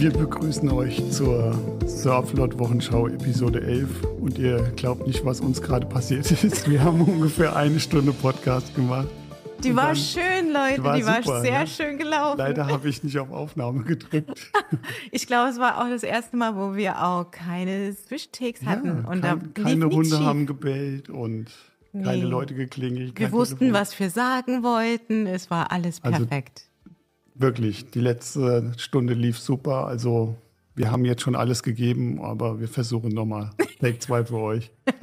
Wir begrüßen euch zur Surflot-Wochenschau Episode 11 und ihr glaubt nicht, was uns gerade passiert ist. Wir haben ungefähr eine Stunde Podcast gemacht. Die war dann, schön, Leute, die war, die super, sehr ne? schön gelaufen. Leider habe ich nicht auf Aufnahme gedrückt. ich glaube, es war auch das erste Mal, wo wir auch keine Zwischtakes hatten. Ja, und kein, keine Hunde schief. haben gebellt und keine nee. Leute geklingelt. Wir wussten, Telefon. was wir sagen wollten. Es war alles also perfekt. Also, wirklich, die letzte Stunde lief super. Also wir haben jetzt schon alles gegeben, aber wir versuchen nochmal. Take 2 für euch.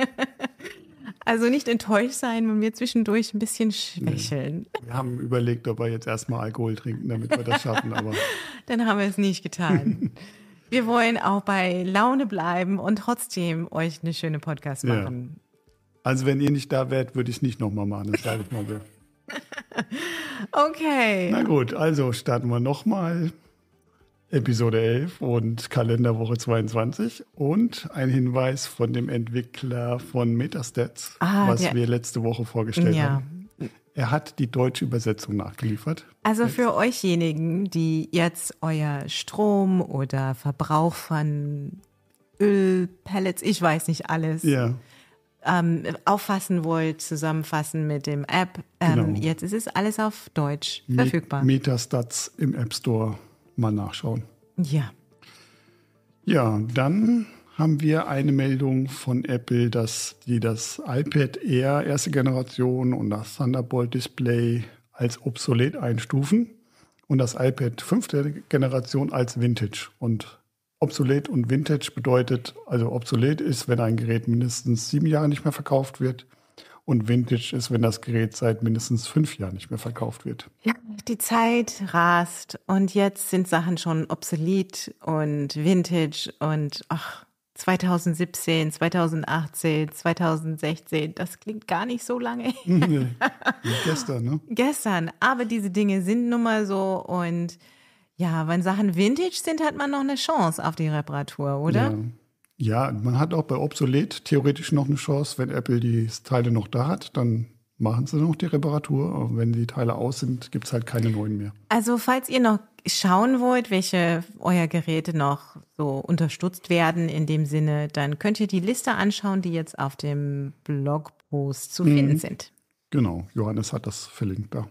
Also nicht enttäuscht sein, wenn wir zwischendurch ein bisschen schwächeln. Nee. Wir haben überlegt, ob wir jetzt erstmal Alkohol trinken, damit wir das schaffen, aber. Dann haben wir es nicht getan. wir wollen auch bei Laune bleiben und trotzdem euch eine schöne Podcast machen. Ja. Also wenn ihr nicht da wärt, würde ich es nicht nochmal machen, das sage ich mal so. okay. Na gut, also starten wir nochmal. Episode 11 und Kalenderwoche 22 und ein Hinweis von dem Entwickler von Metastats, ah, was wir letzte Woche vorgestellt ja. haben. Er hat die deutsche Übersetzung nachgeliefert. Also jetzt. für euchjenigen, die jetzt euer Strom oder Verbrauch von Ölpellets, ich weiß nicht alles, ja ähm, auffassen wollt, zusammenfassen mit dem App. Ähm, genau. Jetzt ist es alles auf Deutsch Me verfügbar. Metastats im App Store mal nachschauen. Ja. Ja, dann haben wir eine Meldung von Apple, dass die das iPad Air erste Generation und das Thunderbolt Display als obsolet einstufen und das iPad fünfte Generation als Vintage. Und obsolet und vintage bedeutet, also obsolet ist, wenn ein Gerät mindestens sieben Jahre nicht mehr verkauft wird. Und vintage ist, wenn das Gerät seit mindestens fünf Jahren nicht mehr verkauft wird. Ja, die Zeit rast und jetzt sind Sachen schon obsolet und vintage und ach, 2017, 2018, 2016, das klingt gar nicht so lange. Nee, gestern, ne? Gestern, aber diese Dinge sind nun mal so und ja, wenn Sachen Vintage sind, hat man noch eine Chance auf die Reparatur, oder? Ja. ja man hat auch bei obsolet theoretisch noch eine Chance, wenn Apple die Teile noch da hat, dann machen sie noch die Reparatur. Und wenn die Teile aus sind, gibt es halt keine neuen mehr. Also falls ihr noch schauen wollt, welche euer Geräte noch so unterstützt werden in dem Sinne, dann könnt ihr die Liste anschauen, die jetzt auf dem Blogpost zu mhm. finden sind. Genau, Johannes hat das verlinkt da. Ja.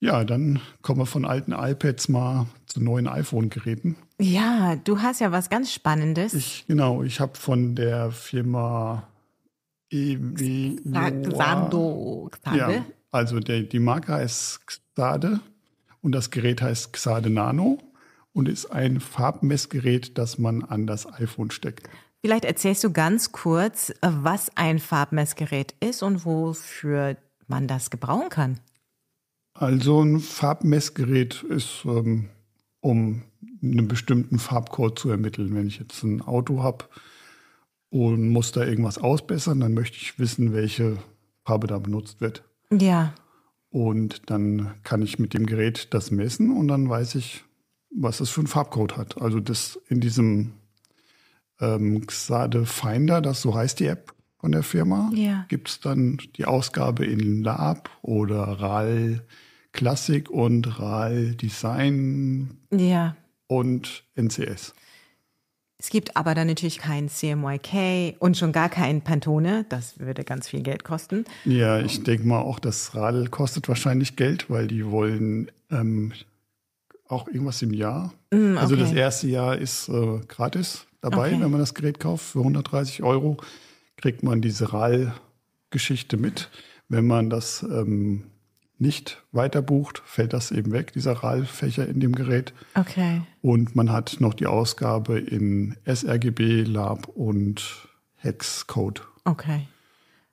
Ja, dann kommen wir von alten iPads mal zu neuen iPhone-Geräten. Ja, du hast ja was ganz Spannendes. Ich, genau, ich habe von der Firma EW. Xando. Ja, also der, die Marke heißt Xade und das Gerät heißt Xade Nano und ist ein Farbmessgerät, das man an das iPhone steckt. Vielleicht erzählst du ganz kurz, was ein Farbmessgerät ist und wofür man das gebrauchen kann. Also ein Farbmessgerät ist, ähm, um einen bestimmten Farbcode zu ermitteln. Wenn ich jetzt ein Auto habe und muss da irgendwas ausbessern, dann möchte ich wissen, welche Farbe da benutzt wird. Ja. Und dann kann ich mit dem Gerät das messen und dann weiß ich, was es für einen Farbcode hat. Also das in diesem ähm, Xade Finder, das so heißt die App, von der Firma. Ja. Gibt es dann die Ausgabe in Lab oder RAL Classic und RAL Design ja. und NCS. Es gibt aber dann natürlich kein CMYK und schon gar kein Pantone. Das würde ganz viel Geld kosten. Ja, ich denke mal auch, das RAL kostet wahrscheinlich Geld, weil die wollen ähm, auch irgendwas im Jahr. Mm, okay. Also das erste Jahr ist äh, gratis dabei, okay. wenn man das Gerät kauft für 130 Euro kriegt man diese RAL-Geschichte mit. Wenn man das ähm, nicht bucht, fällt das eben weg, dieser RAL-Fächer in dem Gerät. Okay. Und man hat noch die Ausgabe in sRGB, Lab und Hexcode. Okay.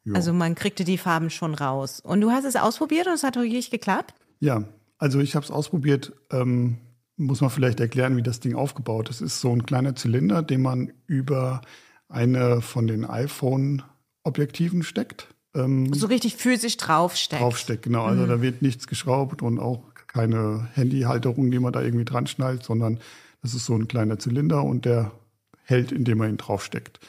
Jo. Also man kriegte die Farben schon raus. Und du hast es ausprobiert und es hat wirklich geklappt? Ja, also ich habe es ausprobiert. Ähm, muss man vielleicht erklären, wie das Ding aufgebaut ist. Es ist so ein kleiner Zylinder, den man über eine von den iPhone-Objektiven steckt. Ähm, so richtig physisch draufsteckt. Draufsteckt, genau. Also mhm. da wird nichts geschraubt und auch keine Handyhalterung, die man da irgendwie dran schnallt, sondern das ist so ein kleiner Zylinder und der hält, indem man ihn draufsteckt.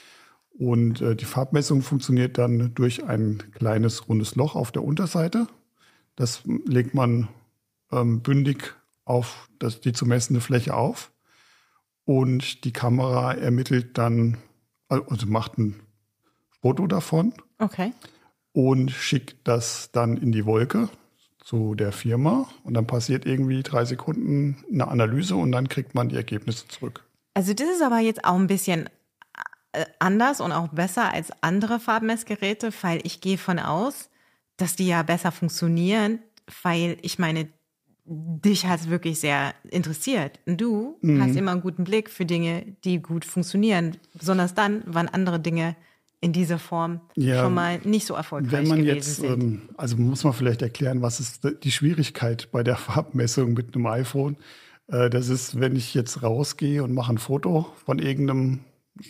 Und äh, die Farbmessung funktioniert dann durch ein kleines rundes Loch auf der Unterseite. Das legt man ähm, bündig auf das, die zu messende Fläche auf. Und die Kamera ermittelt dann also, also macht ein Foto davon. Okay. Und schickt das dann in die Wolke zu der Firma. Und dann passiert irgendwie drei Sekunden eine Analyse und dann kriegt man die Ergebnisse zurück. Also das ist aber jetzt auch ein bisschen äh, anders und auch besser als andere Farbmessgeräte, weil ich gehe von aus, dass die ja besser funktionieren, weil ich meine, dich hat es wirklich sehr interessiert. du mhm. hast immer einen guten Blick für Dinge, die gut funktionieren. Besonders dann, wann andere Dinge in dieser Form ja, schon mal nicht so erfolgreich wenn man jetzt, sind. Ähm, also muss man vielleicht erklären, was ist die Schwierigkeit bei der Farbmessung mit einem iPhone? Äh, das ist, wenn ich jetzt rausgehe und mache ein Foto von irgendeinem,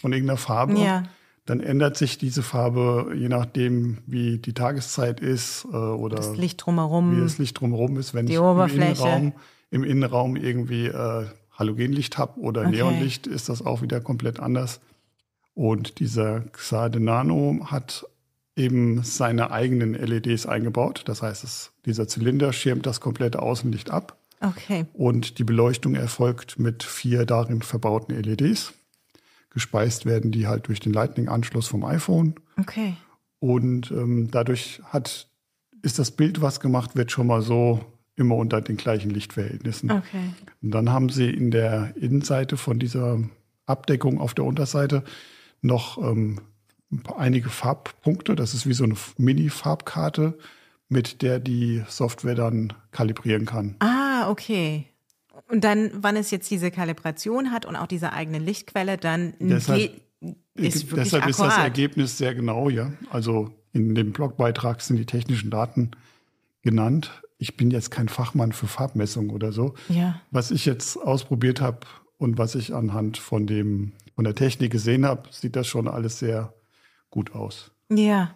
von irgendeiner Farbe. Ja dann ändert sich diese Farbe, je nachdem, wie die Tageszeit ist äh, oder das Licht drumherum. wie das Licht drumherum ist. Wenn die ich Oberfläche. Im, Innenraum, im Innenraum irgendwie äh, Halogenlicht habe oder okay. Neonlicht, ist das auch wieder komplett anders. Und dieser Xade Nano hat eben seine eigenen LEDs eingebaut. Das heißt, es, dieser Zylinder schirmt das komplette Außenlicht ab. Okay. Und die Beleuchtung erfolgt mit vier darin verbauten LEDs gespeist werden die halt durch den Lightning-Anschluss vom iPhone. Okay. Und ähm, dadurch hat, ist das Bild, was gemacht wird, schon mal so immer unter den gleichen Lichtverhältnissen. Okay. Und dann haben sie in der Innenseite von dieser Abdeckung auf der Unterseite noch ähm, einige Farbpunkte. Das ist wie so eine Mini-Farbkarte, mit der die Software dann kalibrieren kann. Ah, okay. Und dann, wann es jetzt diese Kalibration hat und auch diese eigene Lichtquelle, dann deshalb, ist deshalb akkurat. ist das Ergebnis sehr genau, ja. Also in dem Blogbeitrag sind die technischen Daten genannt. Ich bin jetzt kein Fachmann für Farbmessung oder so. Ja. Was ich jetzt ausprobiert habe und was ich anhand von dem von der Technik gesehen habe, sieht das schon alles sehr gut aus. Ja.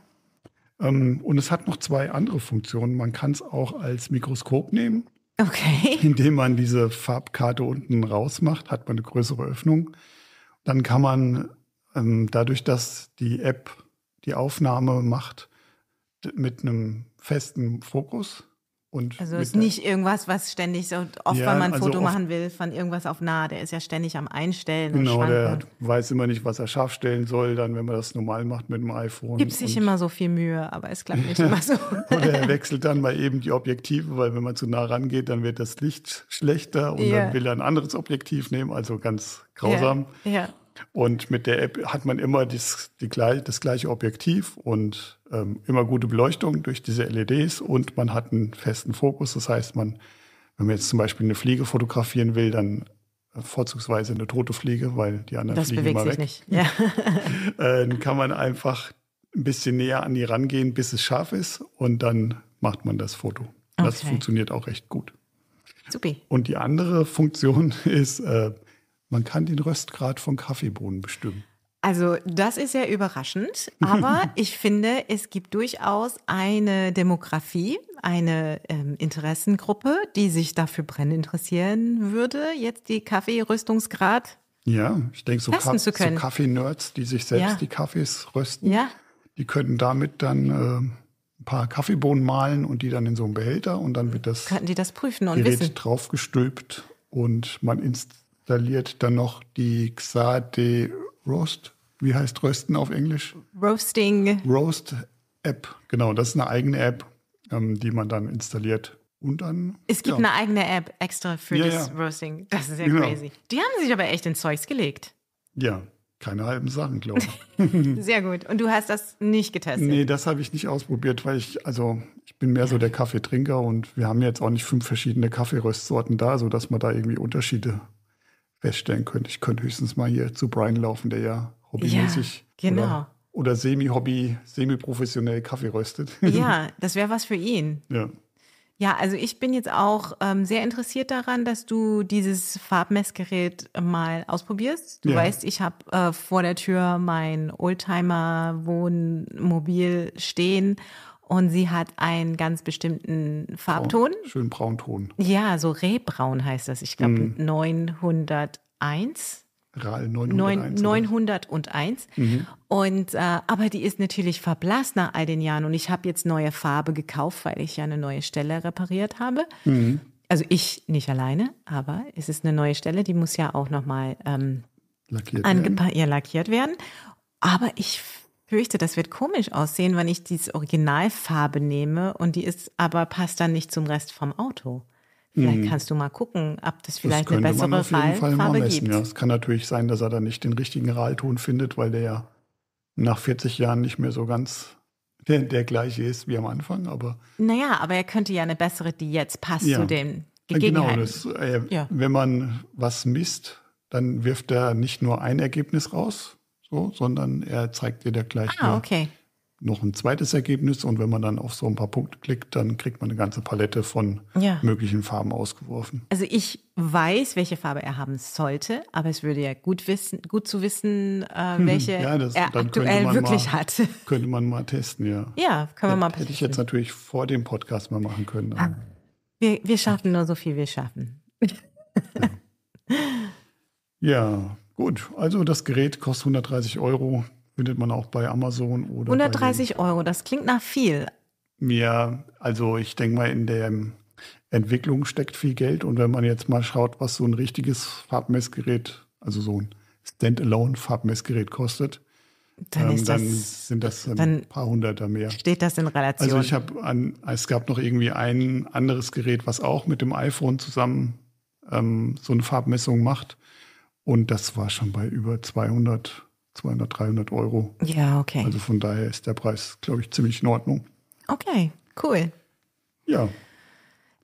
Ähm, und es hat noch zwei andere Funktionen. Man kann es auch als Mikroskop nehmen Okay. Indem man diese Farbkarte unten rausmacht, hat man eine größere Öffnung. Dann kann man ähm, dadurch, dass die App die Aufnahme macht mit einem festen Fokus, und also ist nicht irgendwas, was ständig so oft, ja, wenn man ein also Foto machen will, von irgendwas auf nah, der ist ja ständig am Einstellen. Genau, der weiß immer nicht, was er scharf stellen soll, dann, wenn man das normal macht mit dem iPhone. Gibt sich immer so viel Mühe, aber es klappt nicht immer so. Oder er wechselt dann mal eben die Objektive, weil wenn man zu nah rangeht, dann wird das Licht schlechter und yeah. dann will er ein anderes Objektiv nehmen, also ganz grausam. Ja. Yeah. Und mit der App hat man immer dies, die, das gleiche Objektiv und ähm, immer gute Beleuchtung durch diese LEDs und man hat einen festen Fokus. Das heißt, man, wenn man jetzt zum Beispiel eine Fliege fotografieren will, dann äh, vorzugsweise eine tote Fliege, weil die anderen das fliegen bewegt sich Nicht. Ja. Äh, dann kann man einfach ein bisschen näher an die rangehen, bis es scharf ist und dann macht man das Foto. Okay. Das funktioniert auch recht gut. Supi. Und die andere Funktion ist, äh, man kann den Röstgrad von Kaffeebohnen bestimmen. Also das ist ja überraschend, aber ich finde, es gibt durchaus eine Demografie, eine ähm, Interessengruppe, die sich dafür brennend interessieren würde, jetzt die Kaffeerüstungsgrad. Ja, ich denke, so, Ka so Kaffee-Nerds, die sich selbst ja. die Kaffees rösten, ja. die könnten damit dann äh, ein paar Kaffeebohnen mahlen und die dann in so einem Behälter und dann wird das, Könnten die das prüfen und Gerät wissen. draufgestülpt und man ins installiert dann noch die Xade Roast. Wie heißt Rösten auf Englisch? Roasting. Roast App. Genau, das ist eine eigene App, ähm, die man dann installiert. Und dann. Es gibt ja. eine eigene App extra für ja, das ja. Roasting. Das ist ja genau. crazy. Die haben sich aber echt ins Zeugs gelegt. Ja, keine halben Sachen, glaube ich. Sehr gut. Und du hast das nicht getestet? Nee, das habe ich nicht ausprobiert, weil ich, also ich bin mehr so der Kaffeetrinker und wir haben jetzt auch nicht fünf verschiedene Kaffeeröstsorten da, sodass man da irgendwie Unterschiede feststellen könnte. Ich könnte höchstens mal hier zu Brian laufen, der ja hobbymäßig ja, genau. oder, oder semi-hobby, semi-professionell Kaffee röstet. Ja, das wäre was für ihn. Ja. Ja, also ich bin jetzt auch ähm, sehr interessiert daran, dass du dieses Farbmessgerät mal ausprobierst. Du ja. weißt, ich habe äh, vor der Tür mein Oldtimer-Wohnmobil stehen und sie hat einen ganz bestimmten Farbton. Braun, schön Ton. Ja, so Rehbraun heißt das. Ich glaube mm. 901. RAL 901. 901. Mhm. Und, äh, aber die ist natürlich verblasst nach all den Jahren. Und ich habe jetzt neue Farbe gekauft, weil ich ja eine neue Stelle repariert habe. Mhm. Also ich nicht alleine, aber es ist eine neue Stelle, die muss ja auch nochmal ähm, lackiert, Ja, lackiert werden. Aber ich fürchte, das wird komisch aussehen, wenn ich diese Originalfarbe nehme und die ist aber passt dann nicht zum Rest vom Auto. Vielleicht mhm. kannst du mal gucken, ob das vielleicht das eine bessere man auf jeden Fall Farbe mal messen, gibt. Ja. Es kann natürlich sein, dass er da nicht den richtigen Ralton findet, weil der ja nach 40 Jahren nicht mehr so ganz der, der gleiche ist wie am Anfang. Aber naja, aber er könnte ja eine bessere, die jetzt passt ja. zu dem äh, genau, Gegebenheiten. Genau, das, äh, ja. wenn man was misst, dann wirft er nicht nur ein Ergebnis raus, so, sondern er zeigt dir da gleich ah, okay. noch ein zweites Ergebnis. Und wenn man dann auf so ein paar Punkte klickt, dann kriegt man eine ganze Palette von ja. möglichen Farben ausgeworfen. Also ich weiß, welche Farbe er haben sollte, aber es würde ja gut wissen, gut zu wissen, äh, welche ja, das, er aktuell wirklich mal, hat. Könnte man mal testen, ja. Ja, können wir mal testen. Hätte ich jetzt natürlich vor dem Podcast mal machen können. Ah, wir, wir schaffen nur so viel wir schaffen. Ja. ja. Gut, also das Gerät kostet 130 Euro, findet man auch bei Amazon oder. 130 Euro, das klingt nach viel. Ja, also ich denke mal, in der Entwicklung steckt viel Geld und wenn man jetzt mal schaut, was so ein richtiges Farbmessgerät, also so ein Standalone Farbmessgerät kostet, dann, ähm, dann das, sind das ein paar Hunderter mehr. Steht das in Relation? Also ich habe es gab noch irgendwie ein anderes Gerät, was auch mit dem iPhone zusammen ähm, so eine Farbmessung macht. Und das war schon bei über 200, 200, 300 Euro. Ja, okay. Also von daher ist der Preis, glaube ich, ziemlich in Ordnung. Okay, cool. Ja.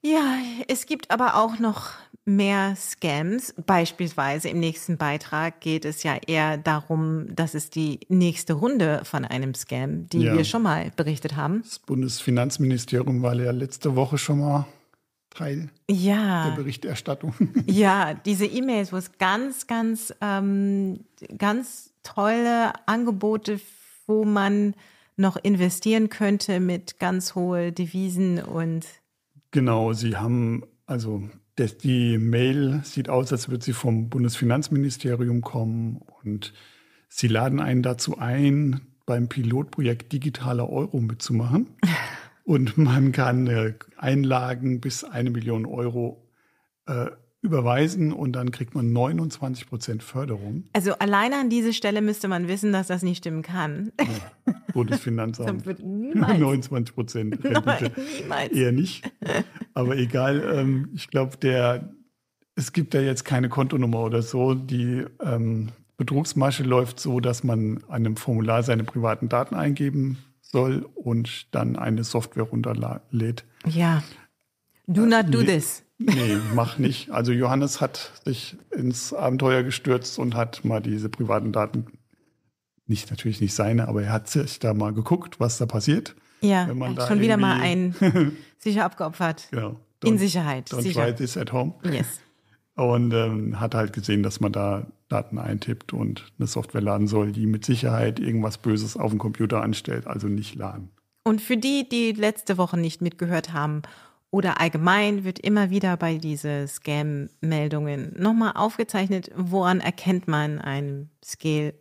Ja, es gibt aber auch noch mehr Scams. Beispielsweise im nächsten Beitrag geht es ja eher darum, dass es die nächste Runde von einem Scam, die ja. wir schon mal berichtet haben. Das Bundesfinanzministerium war ja letzte Woche schon mal Teil ja. der Berichterstattung. Ja, diese E-Mails, wo es ganz, ganz, ähm, ganz tolle Angebote, wo man noch investieren könnte mit ganz hohen Devisen und. Genau, Sie haben also das, die Mail sieht aus, als würde sie vom Bundesfinanzministerium kommen und Sie laden einen dazu ein, beim Pilotprojekt digitaler Euro mitzumachen. Und man kann äh, Einlagen bis eine Million Euro äh, überweisen und dann kriegt man 29 Prozent Förderung. Also alleine an diese Stelle müsste man wissen, dass das nicht stimmen kann. Ja, Bundesfinanzamt. wird niemals. 29 Prozent Rendite. Niemals. Eher nicht. Aber egal, ähm, ich glaube, der es gibt ja jetzt keine Kontonummer oder so. Die ähm, Betrugsmasche läuft so, dass man an einem Formular seine privaten Daten eingeben soll und dann eine Software runterlädt. Ja. Do not do äh, this. Nee, mach nicht. Also Johannes hat sich ins Abenteuer gestürzt und hat mal diese privaten Daten, nicht natürlich nicht seine, aber er hat sich da mal geguckt, was da passiert. Ja, wenn man da schon wieder mal ein sicher abgeopfert. Genau. Don't, In Sicherheit. Don't sicher. try this at home. Yes und ähm, hat halt gesehen, dass man da Daten eintippt und eine Software laden soll, die mit Sicherheit irgendwas Böses auf dem Computer anstellt, also nicht laden. Und für die, die letzte Woche nicht mitgehört haben oder allgemein wird immer wieder bei diesen Scam-Meldungen nochmal aufgezeichnet, woran erkennt man einen,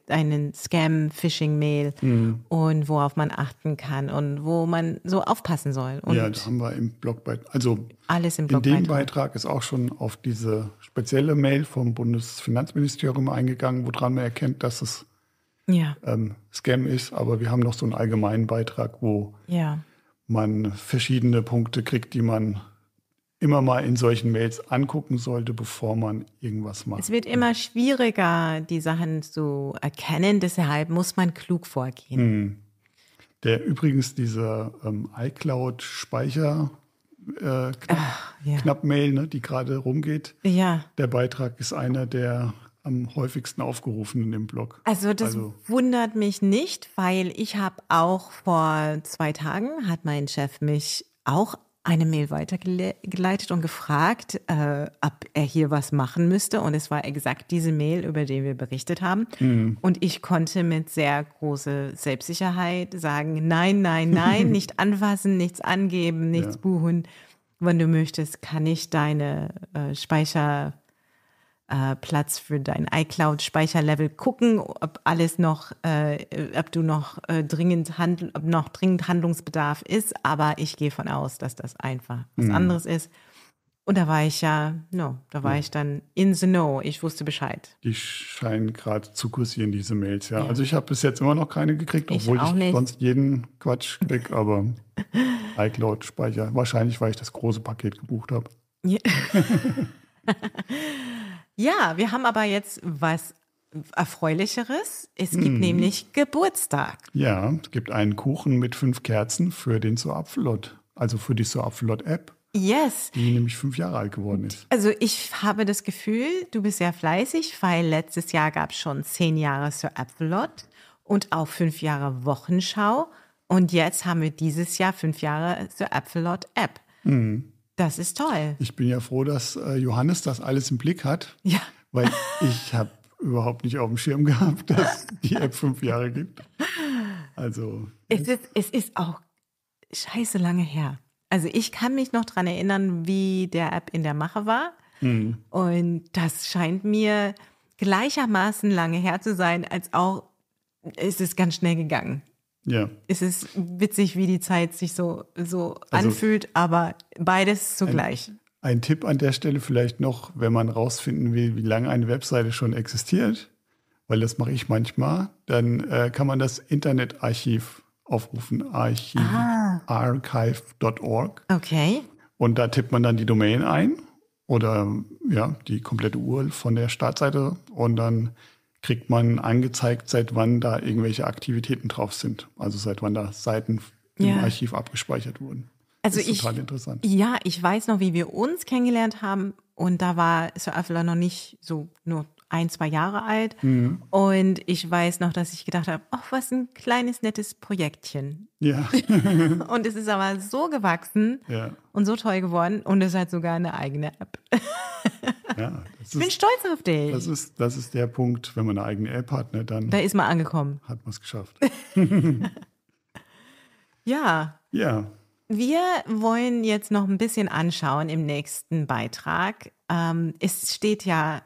einen Scam-Phishing-Mail mhm. und worauf man achten kann und wo man so aufpassen soll. Und ja, das haben wir im Blogbeitrag. Also alles im Blogbeitrag. In dem Beitrag ist auch schon auf diese spezielle Mail vom Bundesfinanzministerium eingegangen, woran man erkennt, dass es ja. ähm, Scam ist. Aber wir haben noch so einen allgemeinen Beitrag, wo ja man verschiedene Punkte kriegt, die man immer mal in solchen Mails angucken sollte, bevor man irgendwas macht. Es wird immer schwieriger, die Sachen zu erkennen, deshalb muss man klug vorgehen. Hm. Der übrigens dieser ähm, iCloud-Speicher äh, knapp, ja. Mail, ne, die gerade rumgeht. Ja. Der Beitrag ist einer der am häufigsten aufgerufen in dem Blog. Also das also. wundert mich nicht, weil ich habe auch vor zwei Tagen hat mein Chef mich auch eine Mail weitergeleitet und gefragt, äh, ob er hier was machen müsste. Und es war exakt diese Mail, über die wir berichtet haben. Mhm. Und ich konnte mit sehr großer Selbstsicherheit sagen, nein, nein, nein, nicht anfassen, nichts angeben, nichts ja. buchen. Wenn du möchtest, kann ich deine äh, Speicher äh, Platz für dein iCloud-Speicherlevel gucken, ob alles noch, äh, ob du noch äh, dringend handel, ob noch dringend Handlungsbedarf ist. Aber ich gehe von aus, dass das einfach was mhm. anderes ist. Und da war ich ja, no, da war ja. Mhm. ich dann in the know. Ich wusste Bescheid. Die scheinen gerade zu kursieren, diese Mails, ja. ja. Also ich habe bis jetzt immer noch keine gekriegt, obwohl ich, ich sonst jeden Quatsch kriege, aber iCloud-Speicher. Wahrscheinlich, weil ich das große Paket gebucht habe. Ja. Ja, wir haben aber jetzt was Erfreulicheres. Es gibt mm. nämlich Geburtstag. Ja, es gibt einen Kuchen mit fünf Kerzen für den Soapflot, also für die Soapflot-App. Yes. Die nämlich fünf Jahre alt geworden ist. Also ich habe das Gefühl, du bist sehr fleißig, weil letztes Jahr gab es schon zehn Jahre Sir Apfelot und auch fünf Jahre Wochenschau. Und jetzt haben wir dieses Jahr fünf Jahre Sir Apfelot App. Mhm. Das ist toll. Ich bin ja froh, dass äh, Johannes das alles im Blick hat. Ja. Weil ich habe überhaupt nicht auf dem Schirm gehabt, dass die App fünf Jahre gibt. Also. Ne? Es ist, es ist auch scheiße lange her. Also ich kann mich noch daran erinnern, wie der App in der Mache war. Mhm. Und das scheint mir gleichermaßen lange her zu sein, als auch ist es ganz schnell gegangen ja. ist witzig, wie die Zeit sich so, so also anfühlt, aber beides zugleich. Ein, ein, Tipp an der Stelle vielleicht noch, wenn man rausfinden will, wie lange eine Webseite schon existiert, weil das mache ich manchmal, dann äh, kann man das Internetarchiv aufrufen, archive.org. Okay. Und da tippt man dann die Domain ein oder ja, die komplette URL von der Startseite und dann kriegt man angezeigt, seit wann da irgendwelche Aktivitäten drauf sind. Also seit wann da Seiten ja. im Archiv abgespeichert wurden. Also ist ich, total interessant. Ja, ich weiß noch, wie wir uns kennengelernt haben und da war Sir Affler noch nicht so nur ein, zwei Jahre alt. Mhm. Und ich weiß noch, dass ich gedacht habe, ach, was ein kleines, nettes Projektchen. Ja. und es ist aber so gewachsen ja. und so toll geworden und es hat sogar eine eigene App. ja, ich bin stolz auf dich. Das ist, das ist der Punkt, wenn man eine eigene App hat, ne, dann. Da ist man angekommen. Hat man es geschafft. ja. Ja. Wir wollen jetzt noch ein bisschen anschauen im nächsten Beitrag. Ähm, es steht ja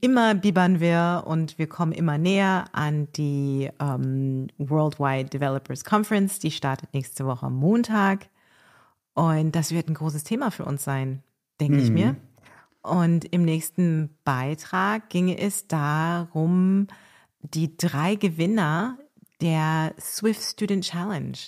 immer bibbern wir und wir kommen immer näher an die ähm, Worldwide Developers Conference. Die startet nächste Woche am Montag. Und das wird ein großes Thema für uns sein, denke mhm. ich mir. Und im nächsten Beitrag ginge es darum, die drei Gewinner der Swift Student Challenge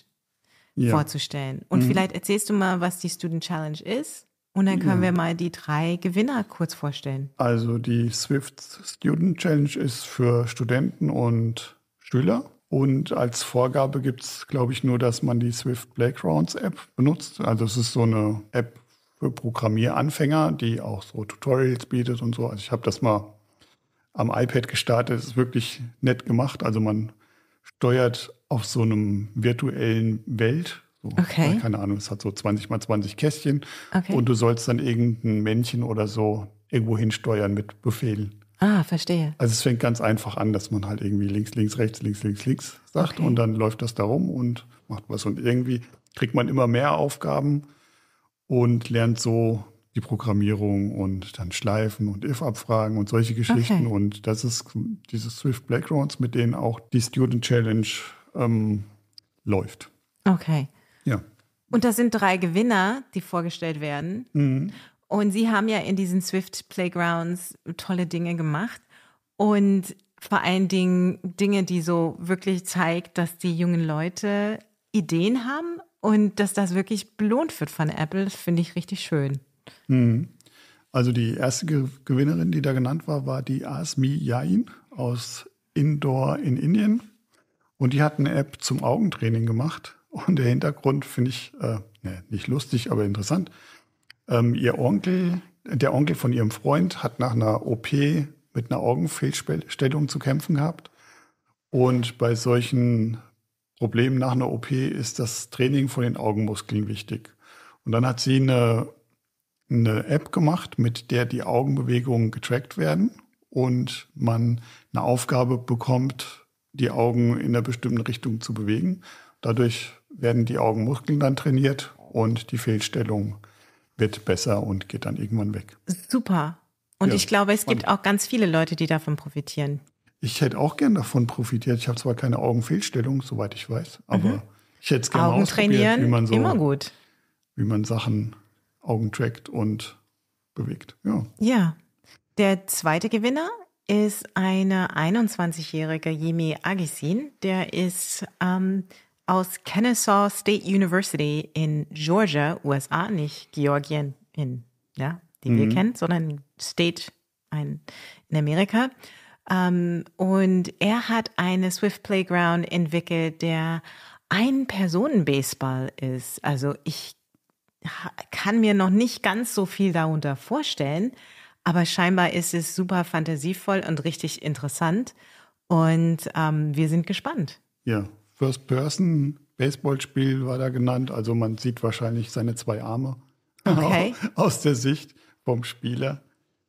ja. vorzustellen. Und mhm. vielleicht erzählst du mal, was die Student Challenge ist. Und dann können ja. wir mal die drei Gewinner kurz vorstellen. Also die Swift Student Challenge ist für Studenten und Schüler. Und als Vorgabe gibt es, glaube ich, nur, dass man die Swift Playgrounds App benutzt. Also es ist so eine App für Programmieranfänger, die auch so Tutorials bietet und so. Also ich habe das mal am iPad gestartet. Es ist wirklich nett gemacht. Also man steuert auf so einem virtuellen Welt so, ne, okay. Keine Ahnung, es hat so 20 mal 20 Kästchen. Okay. Und du sollst dann irgendein Männchen oder so irgendwo hinsteuern mit Befehlen. Ah, verstehe. Also es fängt ganz einfach an, dass man halt irgendwie links, links, rechts, links, links, links sagt okay. und dann läuft das da rum und macht was. Und irgendwie kriegt man immer mehr Aufgaben und lernt so die Programmierung und dann Schleifen und If-Abfragen und solche Geschichten. Okay. Und das ist dieses Swift Backgrounds, mit denen auch die Student Challenge ähm, läuft. Okay. Ja. Und das sind drei Gewinner, die vorgestellt werden. Mhm. Und sie haben ja in diesen Swift Playgrounds tolle Dinge gemacht. Und vor allen Dingen Dinge, die so wirklich zeigt, dass die jungen Leute Ideen haben und dass das wirklich belohnt wird von Apple, finde ich richtig schön. Mhm. Also die erste Gewinnerin, die da genannt war, war die Asmi Yain aus Indore in Indien. Und die hat eine App zum Augentraining gemacht. Und der Hintergrund finde ich äh, nee, nicht lustig, aber interessant. Ähm, ihr Onkel, der Onkel von ihrem Freund, hat nach einer OP mit einer Augenfehlstellung zu kämpfen gehabt. Und bei solchen Problemen nach einer OP ist das Training von den Augenmuskeln wichtig. Und dann hat sie eine, eine App gemacht, mit der die Augenbewegungen getrackt werden und man eine Aufgabe bekommt, die Augen in einer bestimmten Richtung zu bewegen. Dadurch werden die Augenmuskeln dann trainiert und die Fehlstellung wird besser und geht dann irgendwann weg. Super. Und ja, ich glaube, es gibt auch ganz viele Leute, die davon profitieren. Ich hätte auch gern davon profitiert. Ich habe zwar keine Augenfehlstellung, soweit ich weiß, mhm. aber mhm. ich hätte es gerne Augen trainieren, wie man so, immer gut. Wie man Sachen Augen trackt und bewegt. Ja. ja. Der zweite Gewinner ist eine 21-jährige Yemi Agisin. Der ist ähm, aus Kennesaw State University in Georgia, USA, nicht Georgien in, ja, die mhm. wir kennen, sondern State ein, in Amerika. Um, ähm, und er hat eine Swift Playground entwickelt, der ein Personen-Baseball ist. Also ich kann mir noch nicht ganz so viel darunter vorstellen, aber scheinbar ist es super fantasievoll und richtig interessant. Und ähm, wir sind gespannt. Ja, First-Person-Baseballspiel war da genannt. Also man sieht wahrscheinlich seine zwei Arme okay. aus der Sicht vom Spieler,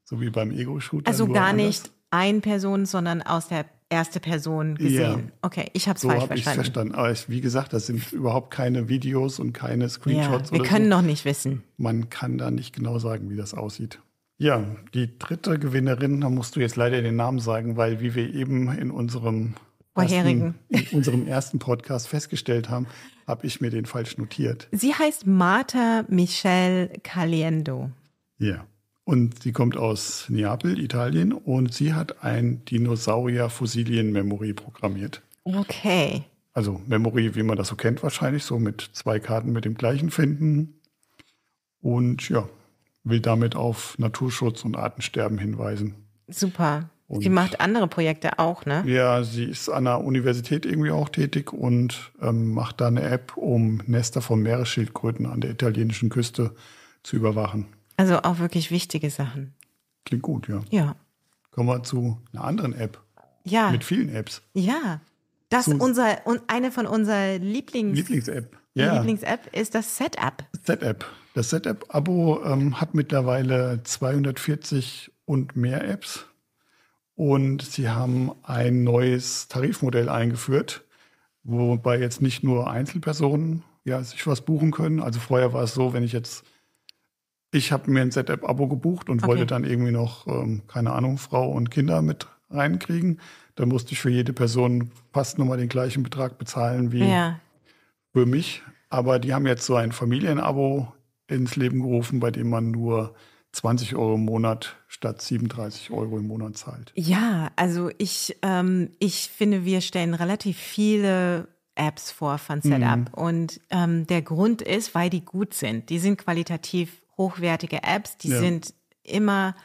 so wie beim Ego-Shooter. Also gar anders. nicht ein Person, sondern aus der erste Person gesehen. Yeah. Okay, ich habe es so falsch hab verstanden. verstanden. Aber ich, wie gesagt, das sind überhaupt keine Videos und keine Screenshots. Ja, wir können so. noch nicht wissen. Man kann da nicht genau sagen, wie das aussieht. Ja, die dritte Gewinnerin, da musst du jetzt leider den Namen sagen, weil wie wir eben in unserem vorherigen. Ersten, in unserem ersten Podcast festgestellt haben, habe ich mir den falsch notiert. Sie heißt Marta Michelle Caliendo. Ja. Und sie kommt aus Neapel, Italien, und sie hat ein Dinosaurier-Fossilien-Memory programmiert. Okay. Also Memory, wie man das so kennt, wahrscheinlich, so mit zwei Karten mit dem gleichen finden. Und ja, will damit auf Naturschutz und Artensterben hinweisen. Super. Und sie macht andere Projekte auch, ne? Ja, sie ist an der Universität irgendwie auch tätig und ähm, macht da eine App, um Nester von Meeresschildkröten an der italienischen Küste zu überwachen. Also auch wirklich wichtige Sachen. Klingt gut, ja. Ja. Kommen wir zu einer anderen App. Ja. Mit vielen Apps. Ja. Das zu unser eine von unseren Lieblings Lieblings-App. Ja. Lieblings-App ist das Setup. Setup. Das Setup-Abo ähm, hat mittlerweile 240 und mehr Apps. Und sie haben ein neues Tarifmodell eingeführt, wobei jetzt nicht nur Einzelpersonen ja, sich was buchen können. Also vorher war es so, wenn ich jetzt, ich habe mir ein ZF-Abo gebucht und okay. wollte dann irgendwie noch, ähm, keine Ahnung, Frau und Kinder mit reinkriegen, dann musste ich für jede Person fast nochmal den gleichen Betrag bezahlen wie ja. für mich. Aber die haben jetzt so ein Familienabo ins Leben gerufen, bei dem man nur 20 Euro im Monat statt 37 Euro im Monat zahlt. Ja, also ich, ähm, ich finde, wir stellen relativ viele Apps vor von Setup. Mhm. Und ähm, der Grund ist, weil die gut sind. Die sind qualitativ hochwertige Apps, die ja. sind immer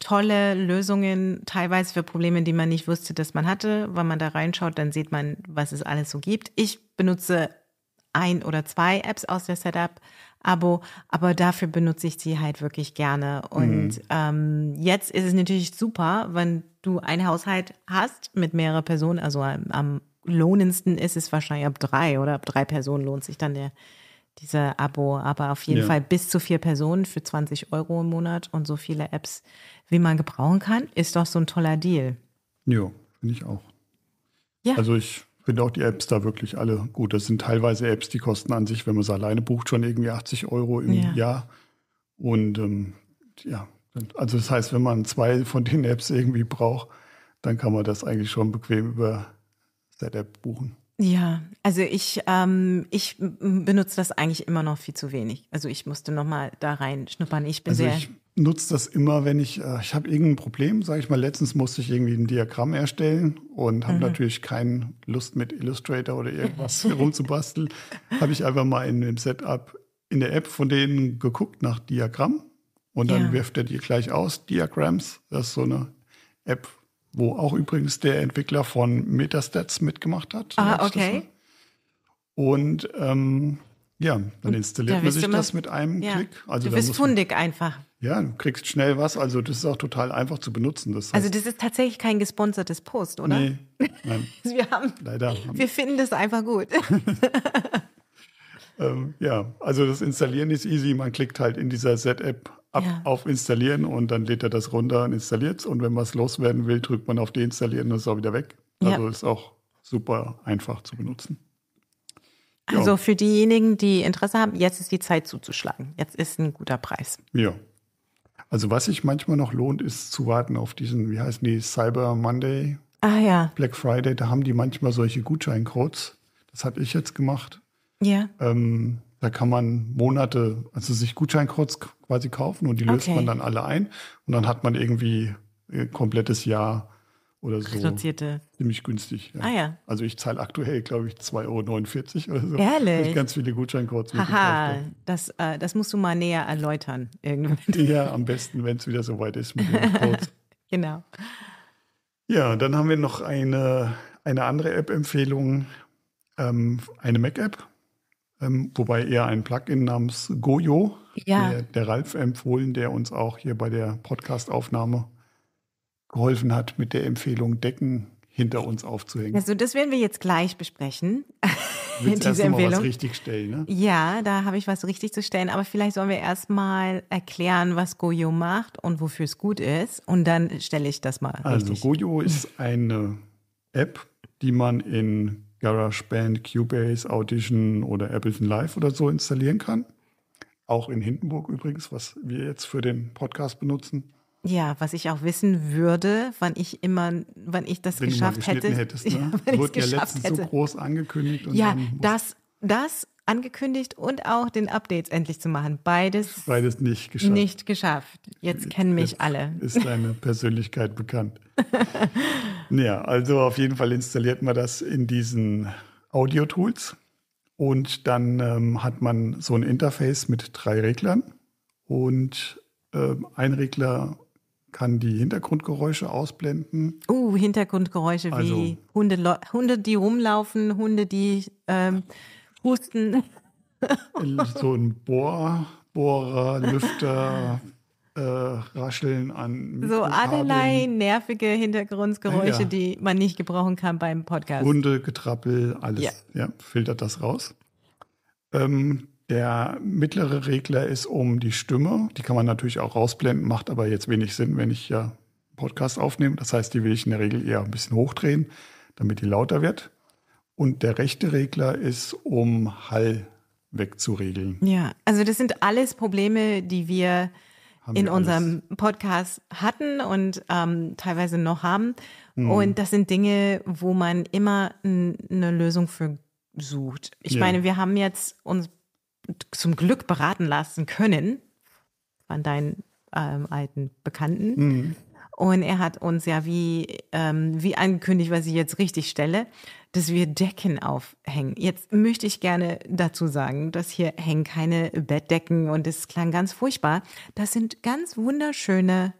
tolle Lösungen, teilweise für Probleme, die man nicht wusste, dass man hatte. Wenn man da reinschaut, dann sieht man, was es alles so gibt. Ich benutze ein oder zwei Apps aus der Setup Abo, aber dafür benutze ich sie halt wirklich gerne. Und mhm. ähm, jetzt ist es natürlich super, wenn du einen Haushalt hast mit mehreren Personen, also am, ähm, am lohnendsten ist es wahrscheinlich ab drei oder ab drei Personen lohnt sich dann der dieser Abo, aber auf jeden ja. Fall bis zu vier Personen für 20 Euro im Monat und so viele Apps, wie man gebrauchen kann, ist doch so ein toller Deal. Jo, finde ich auch. Ja. Also ich ich finde auch die Apps da wirklich alle gut. Das sind teilweise Apps, die kosten an sich, wenn man es alleine bucht, schon irgendwie 80 Euro im ja. Jahr. Und ähm, ja, also das heißt, wenn man zwei von den Apps irgendwie braucht, dann kann man das eigentlich schon bequem über z App buchen. Ja, also ich, ähm, ich benutze das eigentlich immer noch viel zu wenig. Also ich musste noch mal da reinschnuppern. Ich bin also sehr. Ich nutze das immer, wenn ich, äh, ich habe irgendein Problem, sage ich mal, letztens musste ich irgendwie ein Diagramm erstellen und habe mhm. natürlich keine Lust mit Illustrator oder irgendwas rumzubasteln. Habe ich einfach mal in dem Setup in der App von denen geguckt nach Diagramm und dann ja. wirft er dir gleich aus, Diagrams. Das ist so eine App, wo auch übrigens der Entwickler von Metastats mitgemacht hat. Ah, okay. Und ähm, ja, dann installiert da man sich das mit einem ja. Klick. Also du bist fundig einfach. Ja, du kriegst schnell was. Also das ist auch total einfach zu benutzen. Das also heißt, also das ist tatsächlich kein gesponsertes Post, oder? Nee, nein. wir haben, Leider. Haben. Wir finden das einfach gut. ähm, ja, also das Installieren ist easy. Man klickt halt in dieser Set-App ja. auf Installieren und dann lädt er das runter und installiert es. Und wenn man es loswerden will, drückt man auf Deinstallieren und ist auch wieder weg. Also ja. ist auch super einfach zu benutzen. Also für diejenigen, die Interesse haben, jetzt ist die Zeit zuzuschlagen. Jetzt ist ein guter Preis. Ja. Also was sich manchmal noch lohnt, ist zu warten auf diesen, wie heißen die, Cyber Monday, ah, ja. Black Friday. Da haben die manchmal solche Gutscheincodes. Das hatte ich jetzt gemacht. Ja. Ähm, da kann man Monate, also sich Gutscheincodes quasi kaufen und die löst okay. man dann alle ein. Und dann hat man irgendwie ein äh, komplettes Jahr oder so. Reduzierte. Ziemlich günstig. Ja. Ah ja. Also ich zahle aktuell, glaube ich, 2,49 Euro oder so. Ehrlich? Ich ganz viele Gutscheincodes. Aha, das, äh, das musst du mal näher erläutern irgendwann. Ja, am besten, wenn es wieder soweit ist mit den genau. Ja, dann haben wir noch eine, eine andere App-Empfehlung, ähm, eine Mac-App, ähm, wobei eher ein Plugin namens Goyo, ja. der, der Ralf empfohlen, der uns auch hier bei der Podcast-Aufnahme geholfen hat, mit der Empfehlung Decken hinter uns aufzuhängen. Also das werden wir jetzt gleich besprechen. Willst diese erst was richtig stellen, ne? Ja, da habe ich was richtig zu stellen, aber vielleicht sollen wir erstmal erklären, was Goyo macht und wofür es gut ist und dann stelle ich das mal also, richtig. Goyo ist eine App, die man in GarageBand, Cubase, Audition oder Ableton Live oder so installieren kann. Auch in Hindenburg übrigens, was wir jetzt für den Podcast benutzen. Ja, was ich auch wissen würde, wann ich immer, wann ich das wenn geschafft hätte. Hättest, ne? ja, wenn Wurde ja letztens hätte. so groß angekündigt. ja, das, das angekündigt und auch den Updates endlich zu machen. Beides. Beides nicht geschafft. Nicht geschafft. Jetzt kennen mich Jetzt alle. Ist deine Persönlichkeit bekannt. ja, also auf jeden Fall installiert man das in diesen Audio-Tools und dann ähm, hat man so ein Interface mit drei Reglern und ähm, ein Regler kann die Hintergrundgeräusche ausblenden. Uh, Hintergrundgeräusche also, wie Hunde, Hunde, die rumlaufen, Hunde, die ähm, husten. Äh, so ein Bohr, Bohrer, Lüfter, äh, Rascheln an. So allerlei nervige Hintergrundgeräusche, ja. die man nicht gebrauchen kann beim Podcast. Hunde, Getrappel, alles. Ja. ja filtert das raus. Ähm, der mittlere Regler ist um die Stimme. Die kann man natürlich auch rausblenden, macht aber jetzt wenig Sinn, wenn ich ja Podcast aufnehme. Das heißt, die will ich in der Regel eher ein bisschen hochdrehen, damit die lauter wird. Und der rechte Regler ist, um Hall wegzuregeln. Ja, also das sind alles Probleme, die wir haben in wir unserem Podcast hatten und ähm, teilweise noch haben. Mhm. Und das sind Dinge, wo man immer eine Lösung für sucht. Ich ja. meine, wir haben jetzt uns zum Glück beraten lassen können von deinen ähm, alten Bekannten. Mhm. Und er hat uns ja wie, ähm, wie angekündigt, was ich jetzt richtig stelle, dass wir Decken aufhängen. Jetzt möchte ich gerne dazu sagen, dass hier hängen keine Bettdecken und es klang ganz furchtbar. Das sind ganz wunderschöne,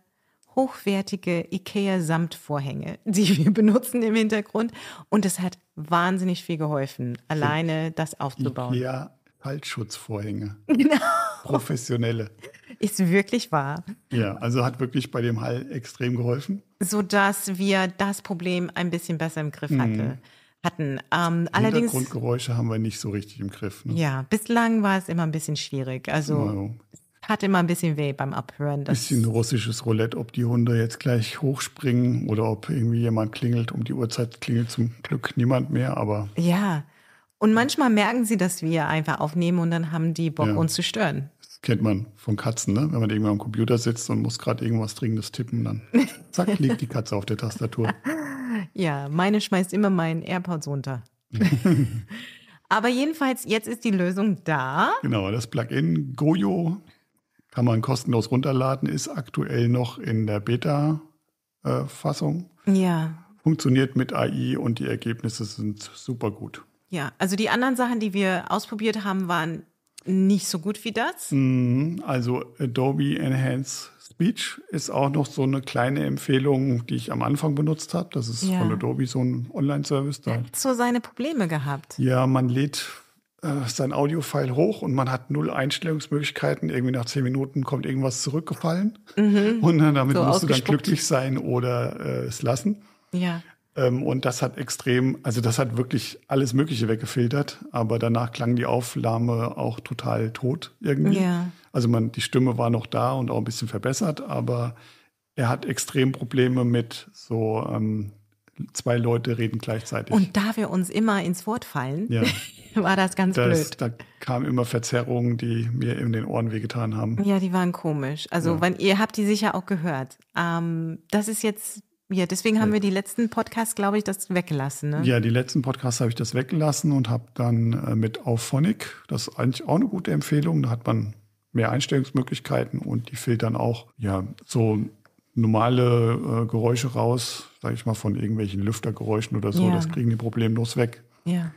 hochwertige IKEA-Samtvorhänge, die wir benutzen im Hintergrund. Und es hat wahnsinnig viel geholfen, alleine das aufzubauen. Ja, Halsschutzvorhänge. Genau. Professionelle. Ist wirklich wahr. Ja, also hat wirklich bei dem Hall extrem geholfen. Sodass wir das Problem ein bisschen besser im Griff mhm. hatte, mhm. hatten. Ähm, allerdings. Hintergrundgeräusche haben wir nicht so richtig im Griff. Ne? Ja, bislang war es immer ein bisschen schwierig. Also. Wow. Hat immer ein bisschen weh beim Abhören. Das bisschen russisches Roulette, ob die Hunde jetzt gleich hochspringen oder ob irgendwie jemand klingelt. Um die Uhrzeit klingelt zum Glück niemand mehr, aber. Ja, und manchmal merken sie, dass wir einfach aufnehmen und dann haben die Bock, ja. uns zu stören. Das kennt man von Katzen, ne? Wenn man irgendwann am Computer sitzt und muss gerade irgendwas Dringendes tippen, dann zack, liegt die Katze auf der Tastatur. Ja, meine schmeißt immer meinen AirPods runter. Aber jedenfalls, jetzt ist die Lösung da. Genau, das Plugin Goyo kann man kostenlos runterladen, ist aktuell noch in der Beta-Fassung. ja. Funktioniert mit AI und die Ergebnisse sind super gut. Ja, also die anderen Sachen, die wir ausprobiert haben, waren nicht so gut wie das. Mhm, also Adobe Enhanced Speech ist auch noch so eine kleine Empfehlung, die ich am Anfang benutzt habe. Das ist ja. von Adobe so ein Online-Service. hat so seine Probleme gehabt. Ja, man lädt äh, sein Audiofile hoch und man hat null Einstellungsmöglichkeiten. Irgendwie nach zehn Minuten kommt irgendwas zurückgefallen. Mhm. Und dann, damit so musst du dann glücklich sein oder äh, es lassen. Ja. Ähm, und das hat extrem, also das hat wirklich alles Mögliche weggefiltert, aber danach klang die Aufnahme auch total tot irgendwie. Yeah. Also man, die Stimme war noch da und auch ein bisschen verbessert, aber er hat extrem Probleme mit so ähm, zwei Leute reden gleichzeitig. Und da wir uns immer ins Wort fallen, ja. war das ganz das, blöd. Da kamen immer Verzerrungen, die mir in den Ohren wehgetan haben. Ja, die waren komisch. Also ja. wenn, ihr habt die sicher auch gehört. Ähm, das ist jetzt ja, deswegen haben äh. wir die letzten Podcasts, glaube ich, das weggelassen. Ne? Ja, die letzten Podcasts habe ich das weggelassen und habe dann äh, mit Auphonic, das ist eigentlich auch eine gute Empfehlung, da hat man mehr Einstellungsmöglichkeiten und die filtern auch ja so normale äh, Geräusche raus, sage ich mal, von irgendwelchen Lüftergeräuschen oder so. Ja. Das kriegen die problemlos weg. Ja.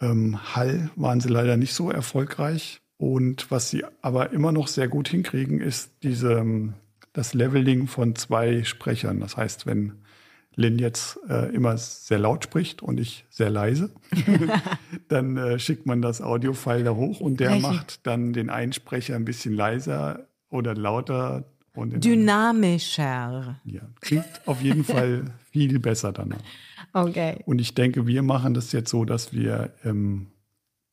Ähm, Hall waren sie leider nicht so erfolgreich. Und was sie aber immer noch sehr gut hinkriegen, ist diese ähm, das Leveling von zwei Sprechern. Das heißt, wenn Lin jetzt äh, immer sehr laut spricht und ich sehr leise, dann äh, schickt man das Audiofile da hoch und der Richtig. macht dann den Einsprecher ein bisschen leiser oder lauter. Und Dynamischer. Ja, klingt auf jeden Fall viel besser danach. Okay. Und ich denke, wir machen das jetzt so, dass wir ähm,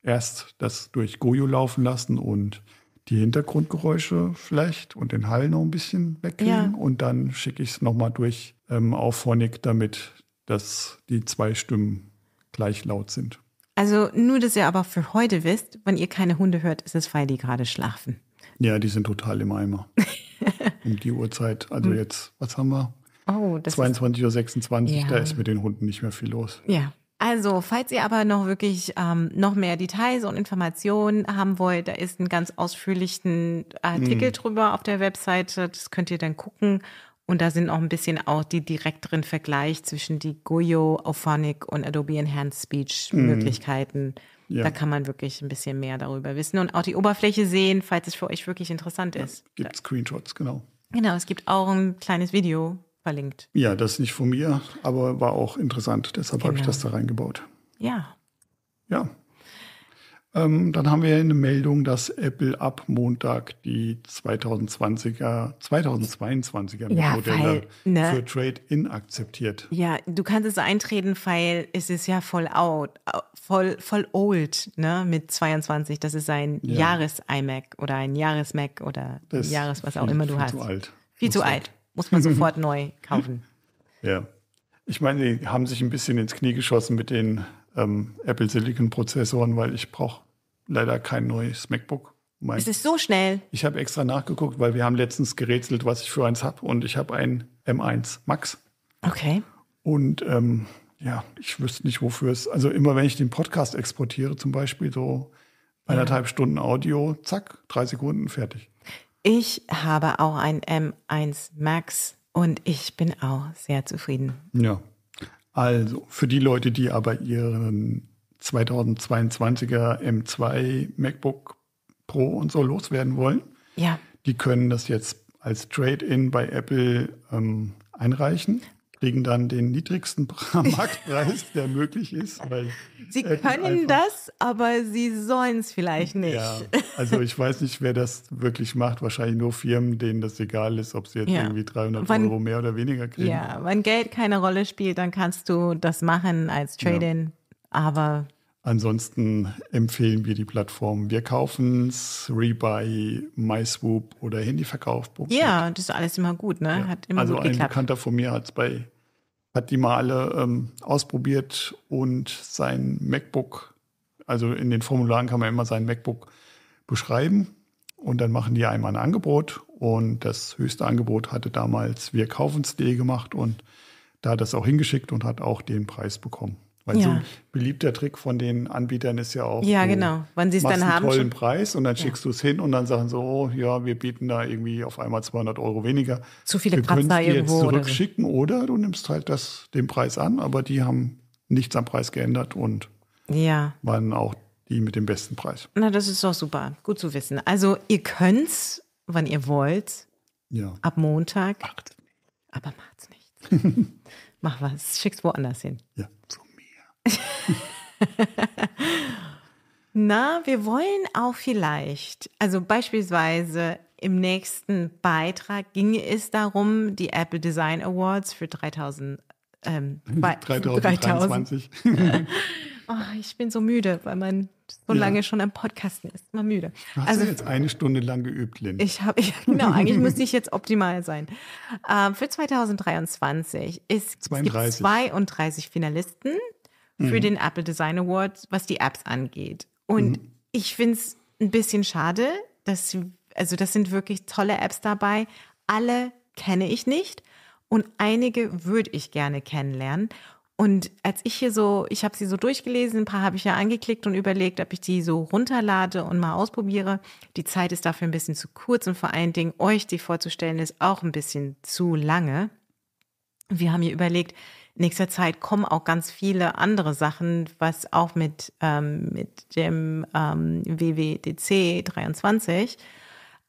erst das durch Goyo laufen lassen und die Hintergrundgeräusche vielleicht und den Hall noch ein bisschen wegkriegen. Ja. Und dann schicke ich es nochmal durch ähm, auf Honig, damit dass die zwei Stimmen gleich laut sind. Also nur, dass ihr aber für heute wisst, wenn ihr keine Hunde hört, ist es, weil die gerade schlafen. Ja, die sind total im Eimer. um die Uhrzeit. Also hm. jetzt, was haben wir? Oh, 22.26 Uhr, ja. da ist mit den Hunden nicht mehr viel los. Ja, also, falls ihr aber noch wirklich ähm, noch mehr Details und Informationen haben wollt, da ist ein ganz ausführlichen Artikel mhm. drüber auf der Webseite. Das könnt ihr dann gucken. Und da sind auch ein bisschen auch die direkteren Vergleich zwischen die Goyo, Auphonic und Adobe Enhanced Speech mhm. Möglichkeiten. Ja. Da kann man wirklich ein bisschen mehr darüber wissen und auch die Oberfläche sehen, falls es für euch wirklich interessant ist. Ja, gibt Screenshots, genau. Genau, es gibt auch ein kleines Video verlinkt. Ja, das ist nicht von mir, aber war auch interessant. Deshalb genau. habe ich genau. das da reingebaut. Ja. Ja. Ähm, dann haben wir eine Meldung, dass Apple ab Montag die 2020er, 2022er ja, Modelle weil, ne? für Trade-In akzeptiert. Ja, du kannst es eintreten, weil es ist ja voll out, voll, voll old, ne, mit 22. Das ist ein ja. Jahres-iMac oder ein Jahres-Mac oder ein Jahres, was auch immer du viel hast. Zu alt. Viel zu alt muss man sofort neu kaufen. Ja. Ich meine, die haben sich ein bisschen ins Knie geschossen mit den ähm, Apple Silicon Prozessoren, weil ich brauche leider kein neues MacBook. Mein, es ist so schnell. Ich habe extra nachgeguckt, weil wir haben letztens gerätselt, was ich für eins habe. Und ich habe ein M1 Max. Okay. Und ähm, ja, ich wüsste nicht, wofür es. Also immer wenn ich den Podcast exportiere, zum Beispiel so ja. eineinhalb Stunden Audio, zack, drei Sekunden, fertig. Ich habe auch ein M1 Max und ich bin auch sehr zufrieden. Ja. Also für die Leute, die aber ihren 2022er M2 MacBook Pro und so loswerden wollen, ja. die können das jetzt als Trade-in bei Apple ähm, einreichen kriegen dann den niedrigsten Marktpreis, der möglich ist. sie können das, aber sie sollen es vielleicht nicht. Ja, also ich weiß nicht, wer das wirklich macht. Wahrscheinlich nur Firmen, denen das egal ist, ob sie jetzt ja. irgendwie 300 wenn, Euro mehr oder weniger kriegen. Ja, wenn Geld keine Rolle spielt, dann kannst du das machen als Trade-in. Ja. Aber Ansonsten empfehlen wir die Plattform Wir kaufen's, Rebuy, MySwoop oder Handyverkauf. Ja, das ist alles immer gut, ne? Ja. Hat immer also gut geklappt. ein Bekannter von mir hat's bei, hat die mal alle ähm, ausprobiert und sein MacBook, also in den Formularen kann man immer sein MacBook beschreiben und dann machen die einmal ein Angebot und das höchste Angebot hatte damals wir kaufen's.de gemacht und da hat das auch hingeschickt und hat auch den Preis bekommen. Weil ja. so ein beliebter Trick von den Anbietern ist ja auch, ja, genau. Wann sie es dann einen haben. tollen Preis und dann schickst du es hin und dann sagen so, oh, ja, wir bieten da irgendwie auf einmal 200 Euro weniger. Zu viele wir Patzer irgendwo. jetzt zurückschicken oder, so. oder, du nimmst halt das, den Preis an, aber die haben nichts am Preis geändert und ja. waren auch die mit dem besten Preis. Na, das ist doch super. Gut zu wissen. Also ihr könnt es, wann ihr wollt, ja. ab Montag. Macht's. Aber macht's nicht. Mach was, schick's woanders hin. Ja, so. Na, wir wollen auch vielleicht, also beispielsweise im nächsten Beitrag ginge es darum, die Apple Design Awards für 3000, ähm, 3023. 3000. oh, ich bin so müde, weil man so ja. lange schon am Podcasten ist. Mal müde. Hast also, du jetzt eine Stunde lang geübt, Lynn? Ich habe, genau, eigentlich müsste ich jetzt optimal sein. Ähm, für 2023 ist, es gibt 32 Finalisten für mhm. den Apple Design Award, was die Apps angeht. Und mhm. ich finde es ein bisschen schade, dass, also das sind wirklich tolle Apps dabei. Alle kenne ich nicht und einige würde ich gerne kennenlernen. Und als ich hier so, ich habe sie so durchgelesen, ein paar habe ich ja angeklickt und überlegt, ob ich die so runterlade und mal ausprobiere. Die Zeit ist dafür ein bisschen zu kurz und vor allen Dingen euch die vorzustellen ist auch ein bisschen zu lange. Wir haben hier überlegt, in nächster Zeit kommen auch ganz viele andere Sachen, was auch mit, ähm, mit dem ähm, WWDC 23.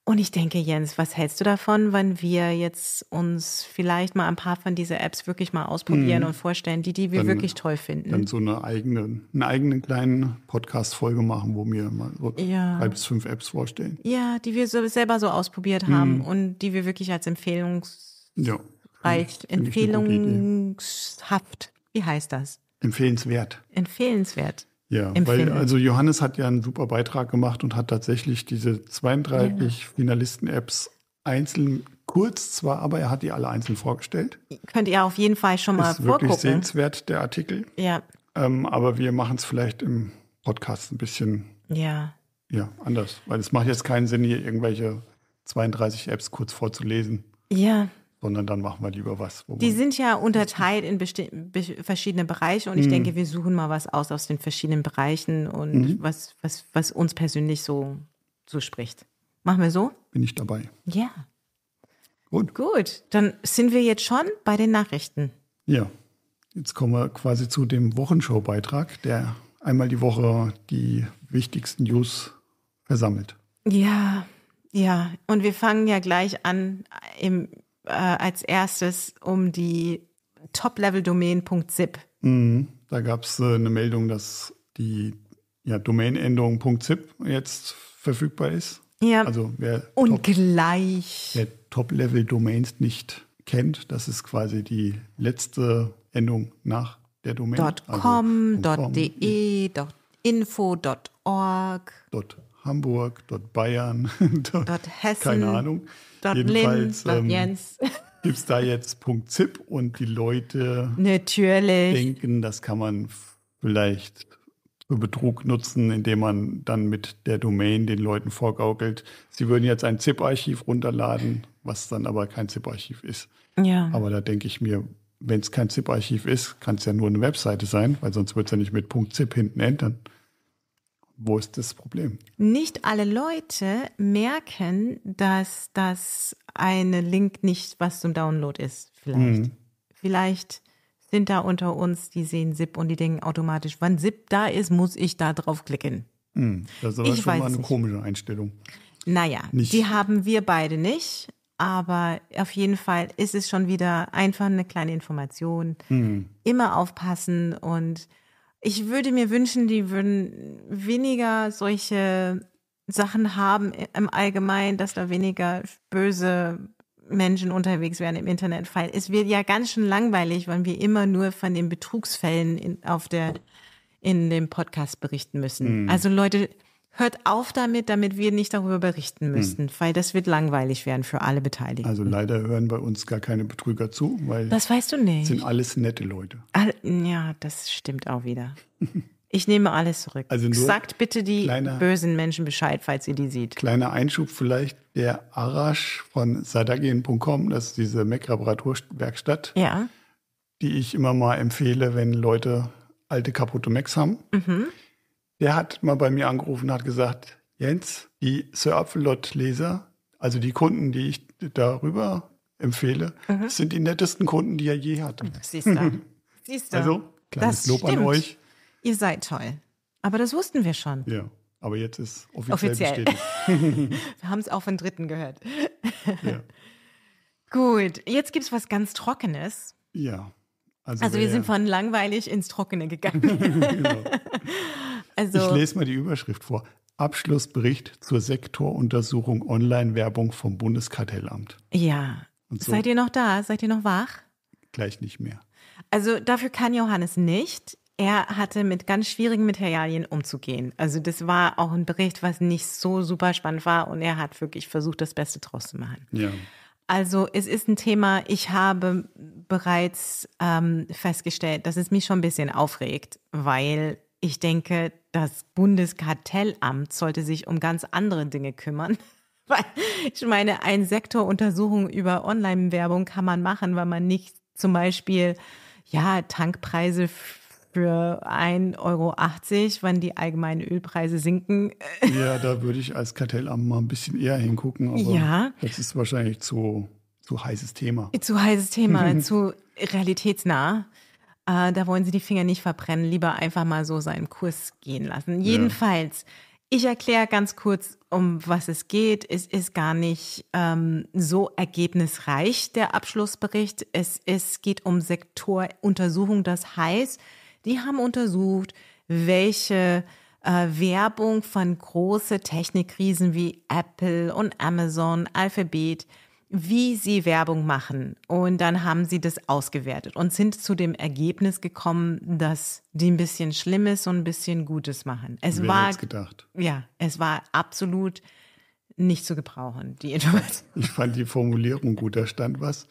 Und ich denke, Jens, was hältst du davon, wenn wir jetzt uns vielleicht mal ein paar von diesen Apps wirklich mal ausprobieren hm. und vorstellen, die, die wir dann, wirklich toll finden? Dann so eine eigene, eine eigene kleine Podcast-Folge machen, wo wir mal so ja. drei bis fünf Apps vorstellen. Ja, die wir so, selber so ausprobiert haben hm. und die wir wirklich als Empfehlungs ja reicht. Empfehlungshaft. Wie heißt das? Empfehlenswert. Empfehlenswert. Ja, Empfehlen. weil also Johannes hat ja einen super Beitrag gemacht und hat tatsächlich diese 32 ja. Finalisten-Apps einzeln kurz zwar, aber er hat die alle einzeln vorgestellt. Könnt ihr auf jeden Fall schon mal Ist vorgucken. Wirklich sehenswert der Artikel. Ja. Ähm, aber wir machen es vielleicht im Podcast ein bisschen. Ja. Ja, anders, weil es macht jetzt keinen Sinn, hier irgendwelche 32 Apps kurz vorzulesen. Ja, sondern dann machen wir lieber was. Die sind ja unterteilt in verschiedene Bereiche und ich mhm. denke, wir suchen mal was aus aus den verschiedenen Bereichen und mhm. was, was, was uns persönlich so, so spricht. Machen wir so? Bin ich dabei. Ja. Gut. Gut, dann sind wir jetzt schon bei den Nachrichten. Ja, jetzt kommen wir quasi zu dem Wochenshow-Beitrag, der einmal die Woche die wichtigsten News versammelt. Ja, ja, und wir fangen ja gleich an im äh, als erstes um die Top-Level-Domain.zip. Mhm. Da gab es äh, eine Meldung, dass die ja, Domainänderung .zip jetzt verfügbar ist. Ja. Also wer und top, gleich wer Top-Level-Domains nicht kennt, das ist quasi die letzte Endung nach der Domain. Also .com, also .de, .info, .org. Hamburg, dort Bayern, dort, dort Hessen. Keine Ahnung. Dort Jedenfalls, Lin, dort ähm, Jens. Gibt es da jetzt Punkt ZIP und die Leute Natürlich. denken, das kann man vielleicht für Betrug nutzen, indem man dann mit der Domain den Leuten vorgaukelt, sie würden jetzt ein ZIP-Archiv runterladen, was dann aber kein ZIP-Archiv ist. Ja. Aber da denke ich mir, wenn es kein ZIP-Archiv ist, kann es ja nur eine Webseite sein, weil sonst wird es ja nicht mit .zip hinten ändern wo ist das Problem? Nicht alle Leute merken, dass das eine Link nicht was zum Download ist, vielleicht. Mhm. Vielleicht sind da unter uns, die sehen ZIP und die denken automatisch, wann ZIP da ist, muss ich da draufklicken. Mhm. Das ist aber ich schon mal eine nicht. komische Einstellung. Naja, nicht. die haben wir beide nicht. Aber auf jeden Fall ist es schon wieder einfach eine kleine Information. Mhm. Immer aufpassen und ich würde mir wünschen, die würden weniger solche Sachen haben im Allgemeinen, dass da weniger böse Menschen unterwegs wären im Internet, weil es wird ja ganz schön langweilig, wenn wir immer nur von den Betrugsfällen in, auf der, in dem Podcast berichten müssen. Mhm. Also Leute, hört auf damit, damit wir nicht darüber berichten müssen, hm. weil das wird langweilig werden für alle Beteiligten. Also leider hören bei uns gar keine Betrüger zu, weil das weißt du nicht. Sind alles nette Leute. All, ja, das stimmt auch wieder. Ich nehme alles zurück. Also Sagt bitte die kleiner, bösen Menschen Bescheid, falls ihr die seht. Kleiner Einschub vielleicht, der Arash von sadagin.com, das ist diese Mac-Reparaturwerkstatt, ja. die ich immer mal empfehle, wenn Leute alte kaputte Macs haben. Mhm der hat mal bei mir angerufen und hat gesagt, Jens, die Sir Apfelot-Leser, also die Kunden, die ich darüber empfehle, mhm. sind die nettesten Kunden, die er je hatte. Siehst du. Siehst du. Also, kleines das Lob stimmt. an euch. Ihr seid toll. Aber das wussten wir schon. Ja, aber jetzt ist offiziell, offiziell. bestätigt. wir haben es auch von Dritten gehört. Ja. Gut, jetzt gibt es was ganz Trockenes. Ja. Also, also wir sind von langweilig ins Trockene gegangen. genau. Also, ich lese mal die Überschrift vor. Abschlussbericht zur Sektoruntersuchung Online-Werbung vom Bundeskartellamt. Ja. So. Seid ihr noch da? Seid ihr noch wach? Gleich nicht mehr. Also dafür kann Johannes nicht. Er hatte mit ganz schwierigen Materialien umzugehen. Also das war auch ein Bericht, was nicht so super spannend war und er hat wirklich versucht, das Beste draus zu machen. Ja. Also es ist ein Thema, ich habe bereits ähm, festgestellt, dass es mich schon ein bisschen aufregt, weil ich denke, das Bundeskartellamt sollte sich um ganz andere Dinge kümmern. Weil ich meine, ein Sektoruntersuchung über Online-Werbung kann man machen, weil man nicht zum Beispiel ja Tankpreise für 1,80 Euro, wann die allgemeinen Ölpreise sinken. Ja, da würde ich als Kartellamt mal ein bisschen eher hingucken. Aber ja. Das ist wahrscheinlich zu, zu heißes Thema. Zu heißes Thema, zu realitätsnah. Äh, da wollen Sie die Finger nicht verbrennen, lieber einfach mal so seinen Kurs gehen lassen. Jedenfalls, ich erkläre ganz kurz, um was es geht. Es ist gar nicht ähm, so ergebnisreich, der Abschlussbericht. Es, es geht um Sektoruntersuchung. Das heißt, die haben untersucht, welche äh, Werbung von große Technikriesen wie Apple und Amazon, Alphabet, wie sie Werbung machen. Und dann haben sie das ausgewertet und sind zu dem Ergebnis gekommen, dass die ein bisschen Schlimmes und ein bisschen Gutes machen. Es Wer war gedacht. Ja, es war absolut nicht zu gebrauchen, die Information. Ich fand die Formulierung gut. Da stand was,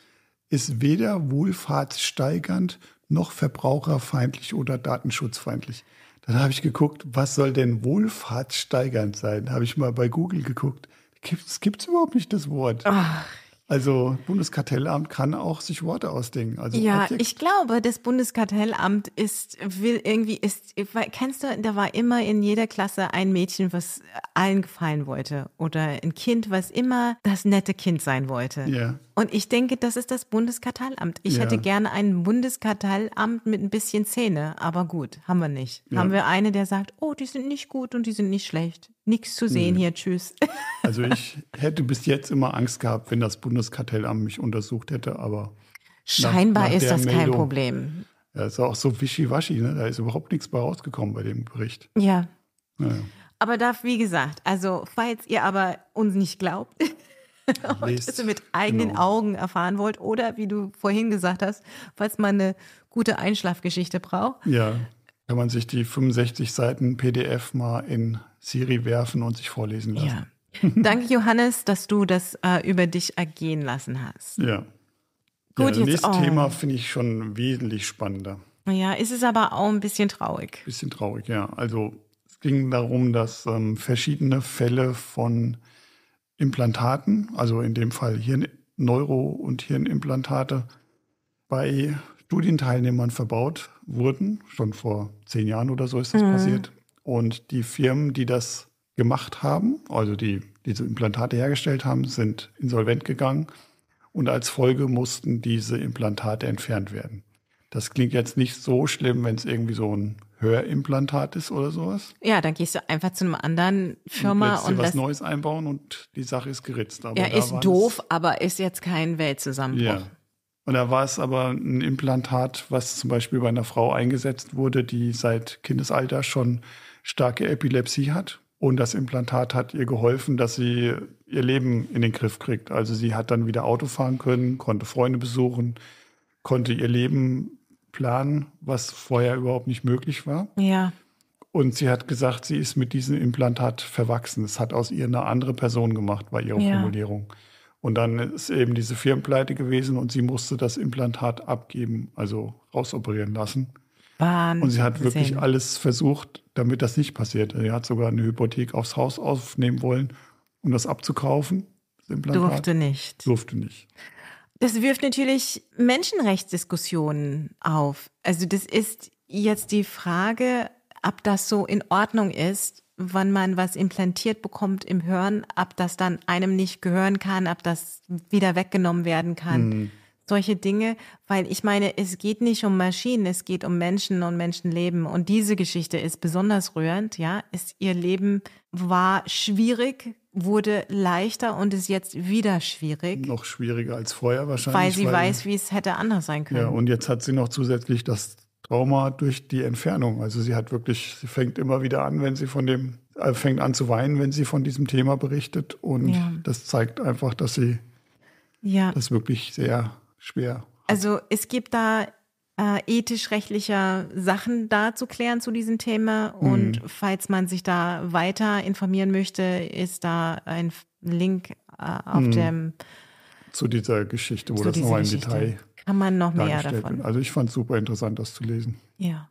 ist weder wohlfahrtssteigernd noch verbraucherfeindlich oder datenschutzfeindlich. Dann habe ich geguckt, was soll denn wohlfahrtssteigernd sein? Habe ich mal bei Google geguckt. Gibt es überhaupt nicht das Wort? Ach, also Bundeskartellamt kann auch sich Worte ausdenken. Also ja, Objekt. ich glaube, das Bundeskartellamt ist will irgendwie ist kennst du, da war immer in jeder Klasse ein Mädchen, was allen gefallen wollte oder ein Kind, was immer das nette Kind sein wollte. Ja. Und ich denke, das ist das Bundeskartellamt. Ich ja. hätte gerne ein Bundeskartellamt mit ein bisschen Zähne, aber gut, haben wir nicht. Ja. Haben wir eine, der sagt, oh, die sind nicht gut und die sind nicht schlecht. Nichts zu sehen nee. hier, tschüss. Also ich hätte bis jetzt immer Angst gehabt, wenn das Bundeskartellamt mich untersucht hätte, aber. Scheinbar nach, nach ist das Meldung, kein Problem. Ja, ist auch so wischiwaschi, ne? da ist überhaupt nichts bei rausgekommen bei dem Bericht. Ja. Naja. Aber darf, wie gesagt, also falls ihr aber uns nicht glaubt, und das mit eigenen genau. Augen erfahren wollt oder wie du vorhin gesagt hast, falls man eine gute Einschlafgeschichte braucht. Ja, kann man sich die 65 Seiten PDF mal in Siri werfen und sich vorlesen lassen. Ja. Danke Johannes, dass du das äh, über dich ergehen lassen hast. Ja. Gut, ja, nächstes oh. Thema finde ich schon wesentlich spannender. Ja, ist es aber auch ein bisschen traurig. Bisschen traurig, ja. Also es ging darum, dass ähm, verschiedene Fälle von Implantaten, also in dem Fall Hirnneuro- und Hirnimplantate, bei Studienteilnehmern verbaut wurden. Schon vor zehn Jahren oder so ist das mhm. passiert. Und die Firmen, die das gemacht haben, also die diese Implantate hergestellt haben, sind insolvent gegangen. Und als Folge mussten diese Implantate entfernt werden. Das klingt jetzt nicht so schlimm, wenn es irgendwie so ein Hörimplantat ist oder sowas. Ja, dann gehst du einfach zu einem anderen Firma und, und dir was Neues einbauen und die Sache ist geritzt. Aber ja, ist doof, aber ist jetzt kein Weltzusammenbruch. Ja. Und da war es aber ein Implantat, was zum Beispiel bei einer Frau eingesetzt wurde, die seit Kindesalter schon starke Epilepsie hat. Und das Implantat hat ihr geholfen, dass sie ihr Leben in den Griff kriegt. Also sie hat dann wieder Auto fahren können, konnte Freunde besuchen, konnte ihr Leben planen, was vorher überhaupt nicht möglich war. Ja. Und sie hat gesagt, sie ist mit diesem Implantat verwachsen. Es hat aus ihr eine andere Person gemacht, war ihre ja. Formulierung. Und dann ist eben diese Firmenpleite gewesen und sie musste das Implantat abgeben, also rausoperieren lassen. Wahnsinn. Und sie hat wirklich alles versucht, damit das nicht passiert. Sie hat sogar eine Hypothek aufs Haus aufnehmen wollen, um das abzukaufen. Das Implantat. Durfte nicht. Durfte nicht. Das wirft natürlich Menschenrechtsdiskussionen auf. Also das ist jetzt die Frage, ob das so in Ordnung ist, wann man was implantiert bekommt im Hören, ob das dann einem nicht gehören kann, ob das wieder weggenommen werden kann. Mhm. Solche Dinge, weil ich meine, es geht nicht um Maschinen, es geht um Menschen und Menschenleben. Und diese Geschichte ist besonders rührend, ja. Ist, ihr Leben war schwierig, wurde leichter und ist jetzt wieder schwierig. Noch schwieriger als vorher wahrscheinlich. Weil sie weil, weiß, wie es hätte anders sein können. Ja, und jetzt hat sie noch zusätzlich das Trauma durch die Entfernung. Also sie hat wirklich, sie fängt immer wieder an, wenn sie von dem, äh, fängt an zu weinen, wenn sie von diesem Thema berichtet. Und ja. das zeigt einfach, dass sie ja. das wirklich sehr schwer. Hat. Also es gibt da äh, ethisch-rechtlicher Sachen da zu klären zu diesem Thema. Mhm. Und falls man sich da weiter informieren möchte, ist da ein Link äh, auf mhm. dem zu dieser Geschichte, wo das nochmal im Geschichte. Detail kann man noch mehr davon. Wird. Also ich fand es super interessant, das zu lesen. Ja.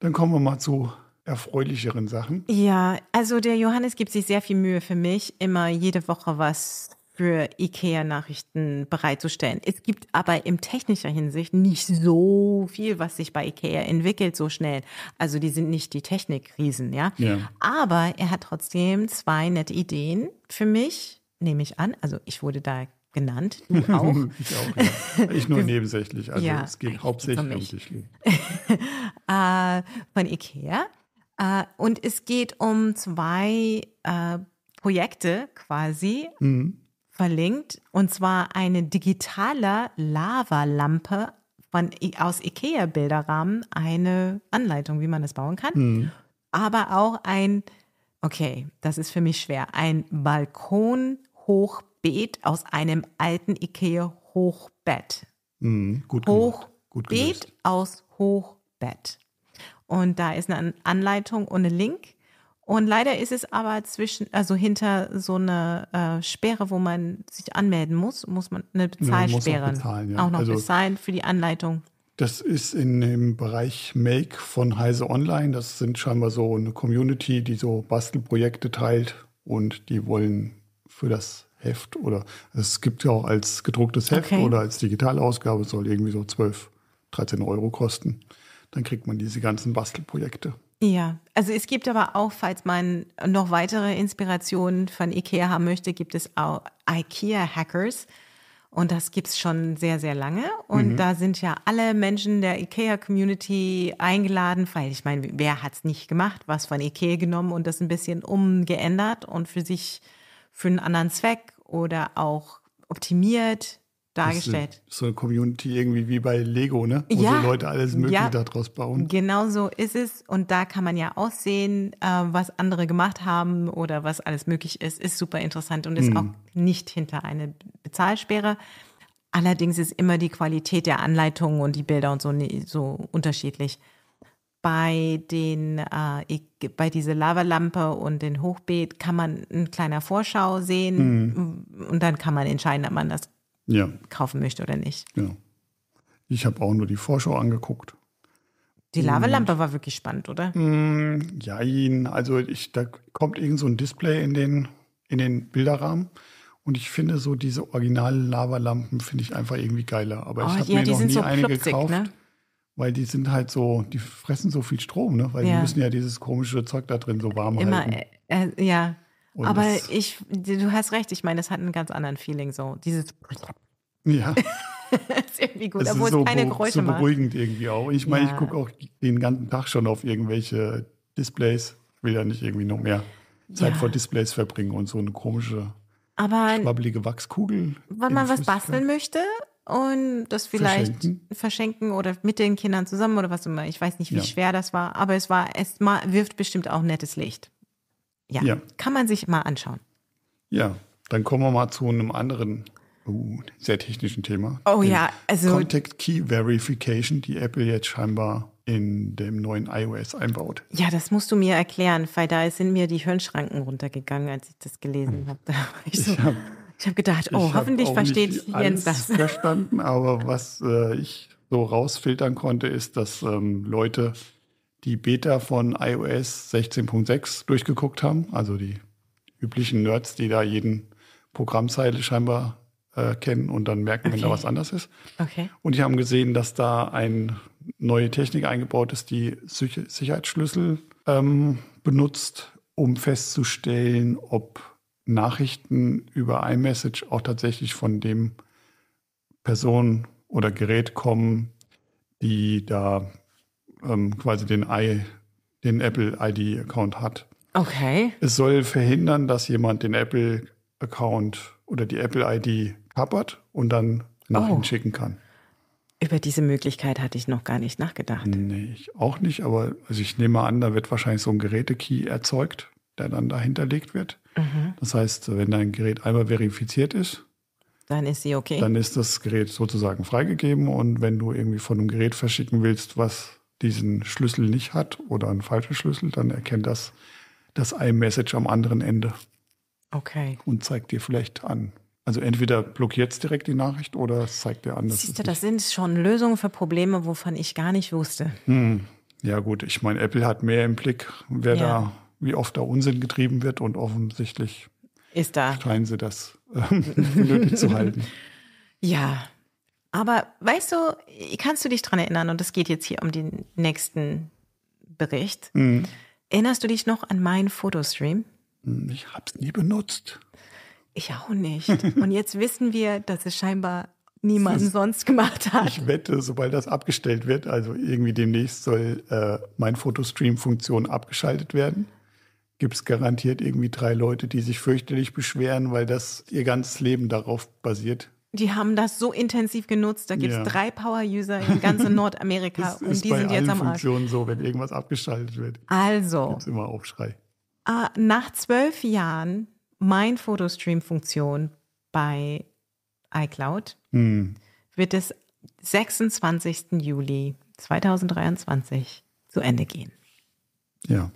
Dann kommen wir mal zu erfreulicheren Sachen. Ja, also der Johannes gibt sich sehr viel Mühe für mich, immer jede Woche was für IKEA-Nachrichten bereitzustellen. Es gibt aber im technischer Hinsicht nicht so viel, was sich bei IKEA entwickelt so schnell. Also die sind nicht die Technikriesen, ja? ja. Aber er hat trotzdem zwei nette Ideen für mich, nehme ich an. Also ich wurde da genannt, du auch. ich auch, ja. Ich nur nebensächlich. Also ja, es geht hauptsächlich um dich. äh, von IKEA. Äh, und es geht um zwei äh, Projekte quasi. Mhm verlinkt, und zwar eine digitale Lavalampe von, aus IKEA-Bilderrahmen, eine Anleitung, wie man das bauen kann. Mhm. Aber auch ein, okay, das ist für mich schwer, ein Balkon Hochbeet aus einem alten IKEA-Hochbett. Mhm, gut Hochbeet gut aus Hochbett. Und da ist eine Anleitung ohne Link und leider ist es aber zwischen, also hinter so einer äh, Sperre, wo man sich anmelden muss, muss man eine Bezahlsperre ja, bezahlen, ja. auch noch also, bezahlen für die Anleitung. Das ist in dem Bereich Make von Heise Online. Das sind scheinbar so eine Community, die so Bastelprojekte teilt und die wollen für das Heft oder es gibt ja auch als gedrucktes Heft okay. oder als Digitalausgabe soll irgendwie so 12, 13 Euro kosten. Dann kriegt man diese ganzen Bastelprojekte. Ja, also es gibt aber auch, falls man noch weitere Inspirationen von IKEA haben möchte, gibt es auch IKEA-Hackers. Und das gibt es schon sehr, sehr lange. Und mhm. da sind ja alle Menschen der IKEA-Community eingeladen, weil ich meine, wer hat es nicht gemacht, was von IKEA genommen und das ein bisschen umgeändert und für sich für einen anderen Zweck oder auch optimiert, dargestellt. so eine Community irgendwie wie bei Lego, ne? Wo ja, so Leute alles Mögliche ja, daraus bauen. Genau so ist es. Und da kann man ja auch sehen, äh, was andere gemacht haben oder was alles möglich ist. Ist super interessant und ist hm. auch nicht hinter eine Bezahlsperre. Allerdings ist immer die Qualität der Anleitungen und die Bilder und so, so unterschiedlich. Bei den, äh, e-, bei dieser Lavalampe und den Hochbeet kann man eine kleine Vorschau sehen hm. und dann kann man entscheiden, ob man das ja. kaufen möchte oder nicht. Genau. Ich habe auch nur die Vorschau angeguckt. Die Lavalampe war wirklich spannend, oder? Mm, ja, also ich, da kommt irgend so ein Display in den, in den Bilderrahmen. Und ich finde so diese originalen Lavalampen finde ich einfach irgendwie geiler. Aber oh, ich habe ja, mir noch nie so eine klubzig, ne? gekauft, ne? weil die sind halt so, die fressen so viel Strom, ne? Weil ja. die müssen ja dieses komische Zeug da drin so warm Immer, halten. Äh, äh, ja, und Aber ich, du hast recht, ich meine, das hat einen ganz anderen Feeling so. Dieses. Ja. ist irgendwie gut, es obwohl ist so es keine Geräusche so beruhigend macht. irgendwie auch. Ich meine, ja. ich gucke auch den ganzen Tag schon auf irgendwelche Displays. Ich will ja nicht irgendwie noch mehr Zeit ja. vor Displays verbringen und so eine komische, Aber schwabbelige Wachskugel. Wenn man was basteln möchte und das vielleicht verschenken. verschenken. oder mit den Kindern zusammen oder was immer. Ich weiß nicht, wie ja. schwer das war, aber es war, es wirft bestimmt auch nettes Licht. Ja, ja. Kann man sich mal anschauen. Ja, dann kommen wir mal zu einem anderen uh, sehr technischen Thema. Oh ja, also. Contact Key Verification, die Apple jetzt scheinbar in dem neuen iOS einbaut. Ja, das musst du mir erklären, weil da sind mir die Hirnschranken runtergegangen, als ich das gelesen hm. habe. Da ich, so, ich habe hab gedacht, oh, hoffentlich versteht Jens das. verstanden, aber was äh, ich so rausfiltern konnte, ist, dass ähm, Leute die Beta von iOS 16.6 durchgeguckt haben. Also die üblichen Nerds, die da jeden Programmzeile scheinbar äh, kennen und dann merken, okay. wenn da was anders ist. Okay. Und die haben gesehen, dass da eine neue Technik eingebaut ist, die Sicherheitsschlüssel ähm, benutzt, um festzustellen, ob Nachrichten über iMessage auch tatsächlich von dem Person oder Gerät kommen, die da ähm, quasi den, I, den Apple ID-Account hat. Okay. Es soll verhindern, dass jemand den Apple-Account oder die Apple-ID kappert und dann nach oh. schicken kann. Über diese Möglichkeit hatte ich noch gar nicht nachgedacht. Nee, ich auch nicht, aber also ich nehme an, da wird wahrscheinlich so ein Geräte-Key erzeugt, der dann dahinterlegt wird. Mhm. Das heißt, wenn dein Gerät einmal verifiziert ist, dann ist sie okay. Dann ist das Gerät sozusagen freigegeben und wenn du irgendwie von einem Gerät verschicken willst, was diesen Schlüssel nicht hat oder einen falschen Schlüssel, dann erkennt das das iMessage am anderen Ende. Okay. Und zeigt dir vielleicht an. Also entweder blockiert es direkt die Nachricht oder es zeigt dir an. Siehst du, das sind schon Lösungen für Probleme, wovon ich gar nicht wusste. Hm. Ja gut, ich meine, Apple hat mehr im Blick, wer ja. da, wie oft da Unsinn getrieben wird und offensichtlich ist da. scheinen sie das äh, nötig zu halten. Ja, aber weißt du, kannst du dich daran erinnern, und es geht jetzt hier um den nächsten Bericht. Mhm. Erinnerst du dich noch an meinen Fotostream? Mhm, ich habe es nie benutzt. Ich auch nicht. und jetzt wissen wir, dass es scheinbar niemand sonst gemacht hat. Ich wette, sobald das abgestellt wird, also irgendwie demnächst soll äh, mein Fotostream-Funktion abgeschaltet werden, gibt es garantiert irgendwie drei Leute, die sich fürchterlich beschweren, weil das ihr ganzes Leben darauf basiert. Die haben das so intensiv genutzt. Da gibt es ja. drei Power-User in ganz Nordamerika und die sind jetzt am Arsch. Funktionen so, wenn irgendwas abgeschaltet wird. Also. Gibt's immer Aufschrei. Äh, nach zwölf Jahren mein Fotostream-Funktion bei iCloud hm. wird es 26. Juli 2023 zu Ende gehen. Ja.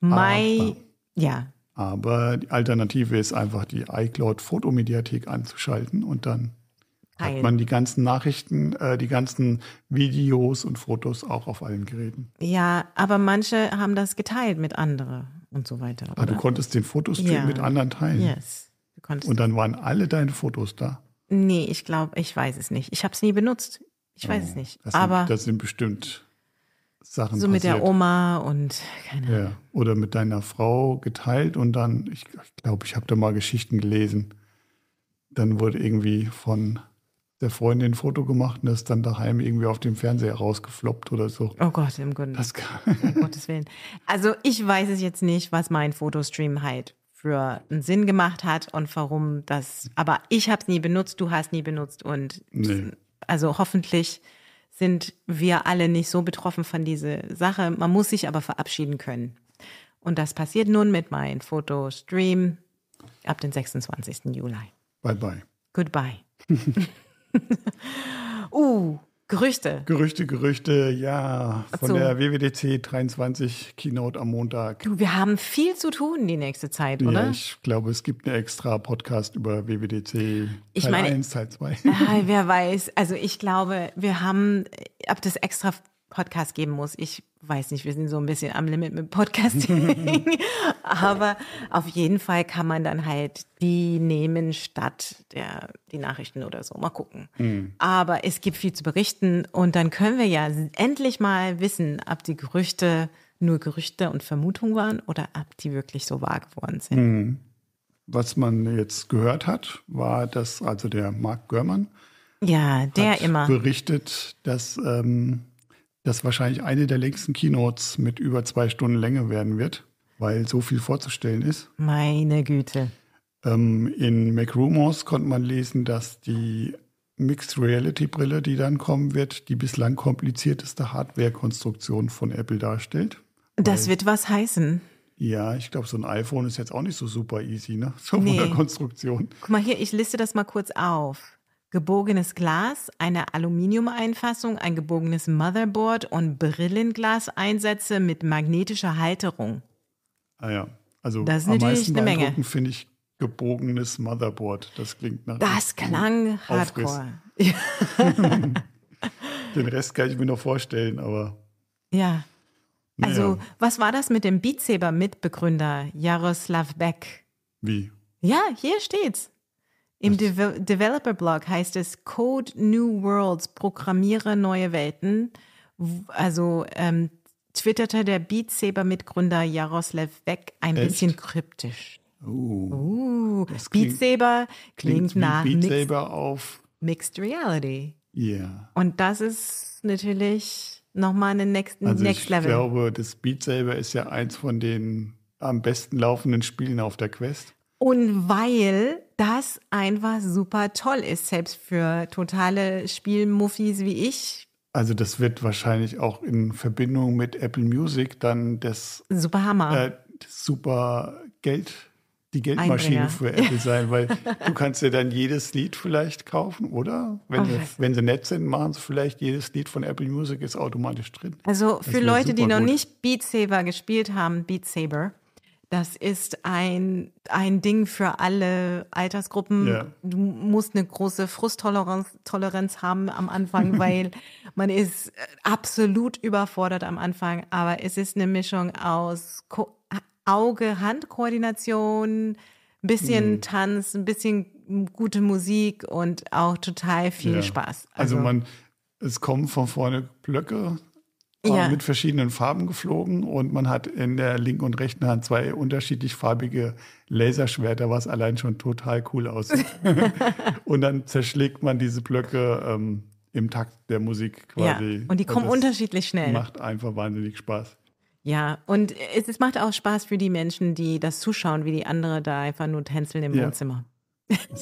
My, Aber. Ah, ja, aber die Alternative ist einfach, die iCloud-Fotomediathek anzuschalten und dann Heil. hat man die ganzen Nachrichten, äh, die ganzen Videos und Fotos auch auf allen Geräten. Ja, aber manche haben das geteilt mit anderen und so weiter. Ah, du konntest den Fotostream ja. mit anderen teilen. Yes. und dann waren alle deine Fotos da. Nee, ich glaube, ich weiß es nicht. Ich habe es nie benutzt. Ich weiß oh, es nicht. Das aber sind, das sind bestimmt Sachen so passiert. mit der Oma und keine Ahnung. Ja. Oder mit deiner Frau geteilt und dann, ich glaube, ich, glaub, ich habe da mal Geschichten gelesen. Dann wurde irgendwie von der Freundin ein Foto gemacht und das dann daheim irgendwie auf dem Fernseher rausgefloppt oder so. Oh Gott, im Grunde. Das kann um Gottes Willen. Also ich weiß es jetzt nicht, was mein Fotostream halt für einen Sinn gemacht hat und warum das. Aber ich habe es nie benutzt, du hast nie benutzt und nee. also hoffentlich sind wir alle nicht so betroffen von dieser Sache. Man muss sich aber verabschieden können. Und das passiert nun mit meinem Fotostream ab dem 26. Juli. Bye bye. Goodbye. uh, Gerüchte. Gerüchte, Gerüchte, ja. Von so. der WWDC 23 Keynote am Montag. Du, wir haben viel zu tun die nächste Zeit, oder? Ja, ich glaube, es gibt einen extra Podcast über WWDC ich Teil meine, 1, Teil 2. Äh, ah, wer weiß. Also ich glaube, wir haben, ob das extra Podcast geben muss. Ich weiß nicht, wir sind so ein bisschen am Limit mit Podcasting. Aber auf jeden Fall kann man dann halt die nehmen statt der, die Nachrichten oder so. Mal gucken. Mhm. Aber es gibt viel zu berichten und dann können wir ja endlich mal wissen, ob die Gerüchte nur Gerüchte und Vermutungen waren oder ob die wirklich so wahr geworden sind. Mhm. Was man jetzt gehört hat, war, dass also der Mark Görmann ja, der hat immer. berichtet, dass ähm, das wahrscheinlich eine der längsten Keynotes mit über zwei Stunden Länge werden wird, weil so viel vorzustellen ist. Meine Güte. Ähm, in MacRumors konnte man lesen, dass die Mixed Reality Brille, die dann kommen wird, die bislang komplizierteste Hardware-Konstruktion von Apple darstellt. Das wird was heißen. Ja, ich glaube, so ein iPhone ist jetzt auch nicht so super easy, ne? So nee. von der Konstruktion. Guck mal hier, ich liste das mal kurz auf gebogenes Glas, eine Aluminiumeinfassung, ein gebogenes Motherboard und Brillenglaseinsätze mit magnetischer Halterung. Ah ja, also das ist am meisten eine Menge. finde ich gebogenes Motherboard. Das klingt nach Das klang hardcore. Den Rest kann ich mir noch vorstellen, aber Ja. Naja. Also, was war das mit dem Beatsaber Mitbegründer Jaroslav Beck? Wie? Ja, hier steht's. Im De Developer-Blog heißt es Code New Worlds, programmiere neue Welten. Also ähm, twitterte der Beat Saber Mitgründer Jaroslav Beck ein Echt? bisschen kryptisch. Oh. Uh, uh Beat Saber klingt, klingt nach Beat Saber mixed, auf Mixed Reality. Ja. Yeah. Und das ist natürlich nochmal ein Next, also next ich Level. Ich glaube, das Beat Saber ist ja eins von den am besten laufenden Spielen auf der Quest. Und weil das einfach super toll ist, selbst für totale Spielmuffis wie ich. Also das wird wahrscheinlich auch in Verbindung mit Apple Music dann das super Hammer, äh, das super Geld, die Geldmaschine Einbringer. für Apple sein, weil du kannst dir dann jedes Lied vielleicht kaufen, oder? Wenn, okay. sie, wenn sie nett sind, machen sie vielleicht jedes Lied von Apple Music ist automatisch drin. Also für Leute, die noch gut. nicht Beat Saber gespielt haben, Beat Saber, das ist ein, ein Ding für alle Altersgruppen. Ja. Du musst eine große Frusttoleranz Toleranz haben am Anfang, weil man ist absolut überfordert am Anfang. Aber es ist eine Mischung aus Auge-Hand-Koordination, bisschen mhm. Tanz, ein bisschen gute Musik und auch total viel ja. Spaß. Also, also man, es kommen von vorne Blöcke ja. mit verschiedenen Farben geflogen und man hat in der linken und rechten Hand zwei unterschiedlich farbige Laserschwerter, was allein schon total cool aussieht. und dann zerschlägt man diese Blöcke ähm, im Takt der Musik quasi. Ja, und die kommen unterschiedlich schnell. Macht einfach wahnsinnig Spaß. Ja, und es, es, macht auch Spaß für die Menschen, die das zuschauen, wie die andere da einfach nur tänzeln im ja. Wohnzimmer.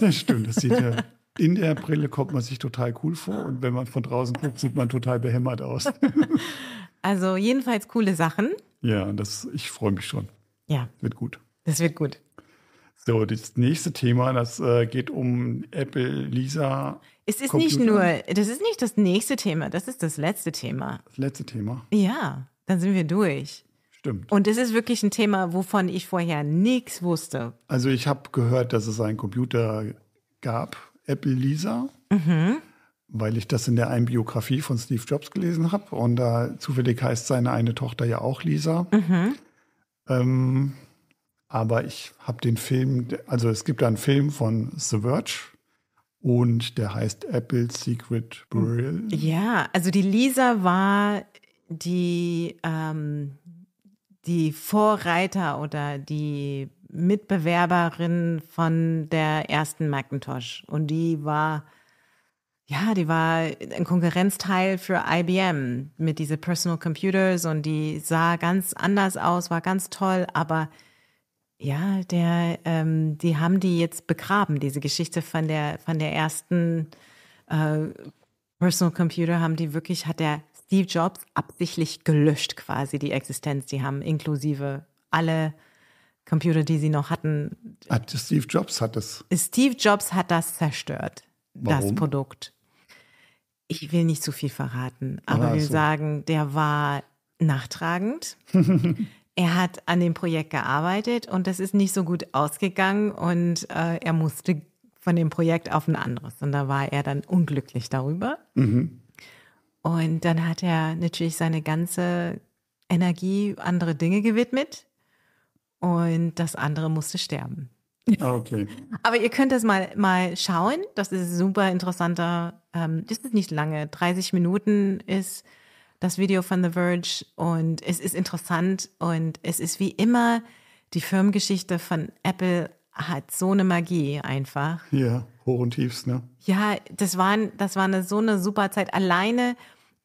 Das stimmt, das sieht ja in der Brille kommt man sich total cool vor und wenn man von draußen guckt, sieht man total behämmert aus. also jedenfalls coole Sachen. Ja, das, ich freue mich schon. Ja. Wird gut. Das wird gut. So, das nächste Thema, das äh, geht um Apple Lisa. Es ist Computer. nicht nur, das ist nicht das nächste Thema, das ist das letzte Thema. Das letzte Thema. Ja, dann sind wir durch. Stimmt. Und es ist wirklich ein Thema, wovon ich vorher nichts wusste. Also ich habe gehört, dass es einen Computer gab, Apple Lisa, mhm. weil ich das in der einen Biografie von Steve Jobs gelesen habe. Und da zufällig heißt seine eine Tochter ja auch Lisa. Mhm. Ähm, aber ich habe den Film, also es gibt einen Film von The Verge und der heißt Apple Secret Burial. Ja, also die Lisa war die, ähm, die Vorreiter oder die Mitbewerberin von der ersten Macintosh und die war ja, die war ein Konkurrenzteil für IBM mit diese Personal Computers und die sah ganz anders aus, war ganz toll, aber ja, der, ähm, die haben die jetzt begraben, diese Geschichte von der, von der ersten äh, Personal Computer haben die wirklich, hat der Steve Jobs absichtlich gelöscht quasi die Existenz. Die haben inklusive alle Computer, die sie noch hatten. Steve Jobs hat das. Steve Jobs hat das zerstört, Warum? das Produkt. Ich will nicht zu viel verraten, ah, aber ah, wir so. sagen, der war nachtragend. er hat an dem Projekt gearbeitet und das ist nicht so gut ausgegangen und äh, er musste von dem Projekt auf ein anderes und da war er dann unglücklich darüber. Mhm. Und dann hat er natürlich seine ganze Energie andere Dinge gewidmet und das andere musste sterben. Ah, okay. Aber ihr könnt das mal, mal schauen. Das ist super interessanter. Ähm, das ist nicht lange. 30 Minuten ist das Video von The Verge und es ist interessant und es ist wie immer die Firmengeschichte von Apple hat so eine Magie einfach. Ja, hoch und tiefst, ne? Ja, das waren, das war eine, so eine super Zeit. Alleine,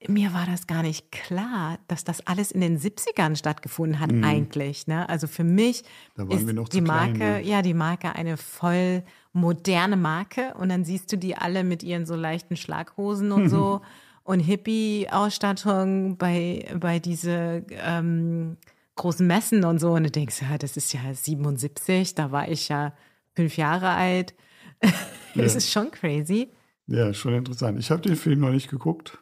mir war das gar nicht klar, dass das alles in den 70ern stattgefunden hat mhm. eigentlich. Ne? Also für mich ist die Marke, klein, ne? ja, die Marke eine voll moderne Marke und dann siehst du die alle mit ihren so leichten Schlaghosen und so und Hippie-Ausstattung bei, bei diese ähm, großen Messen und so und du denkst, ja, das ist ja 77, da war ich ja fünf Jahre alt. das ja. ist schon crazy. Ja, schon interessant. Ich habe den Film noch nicht geguckt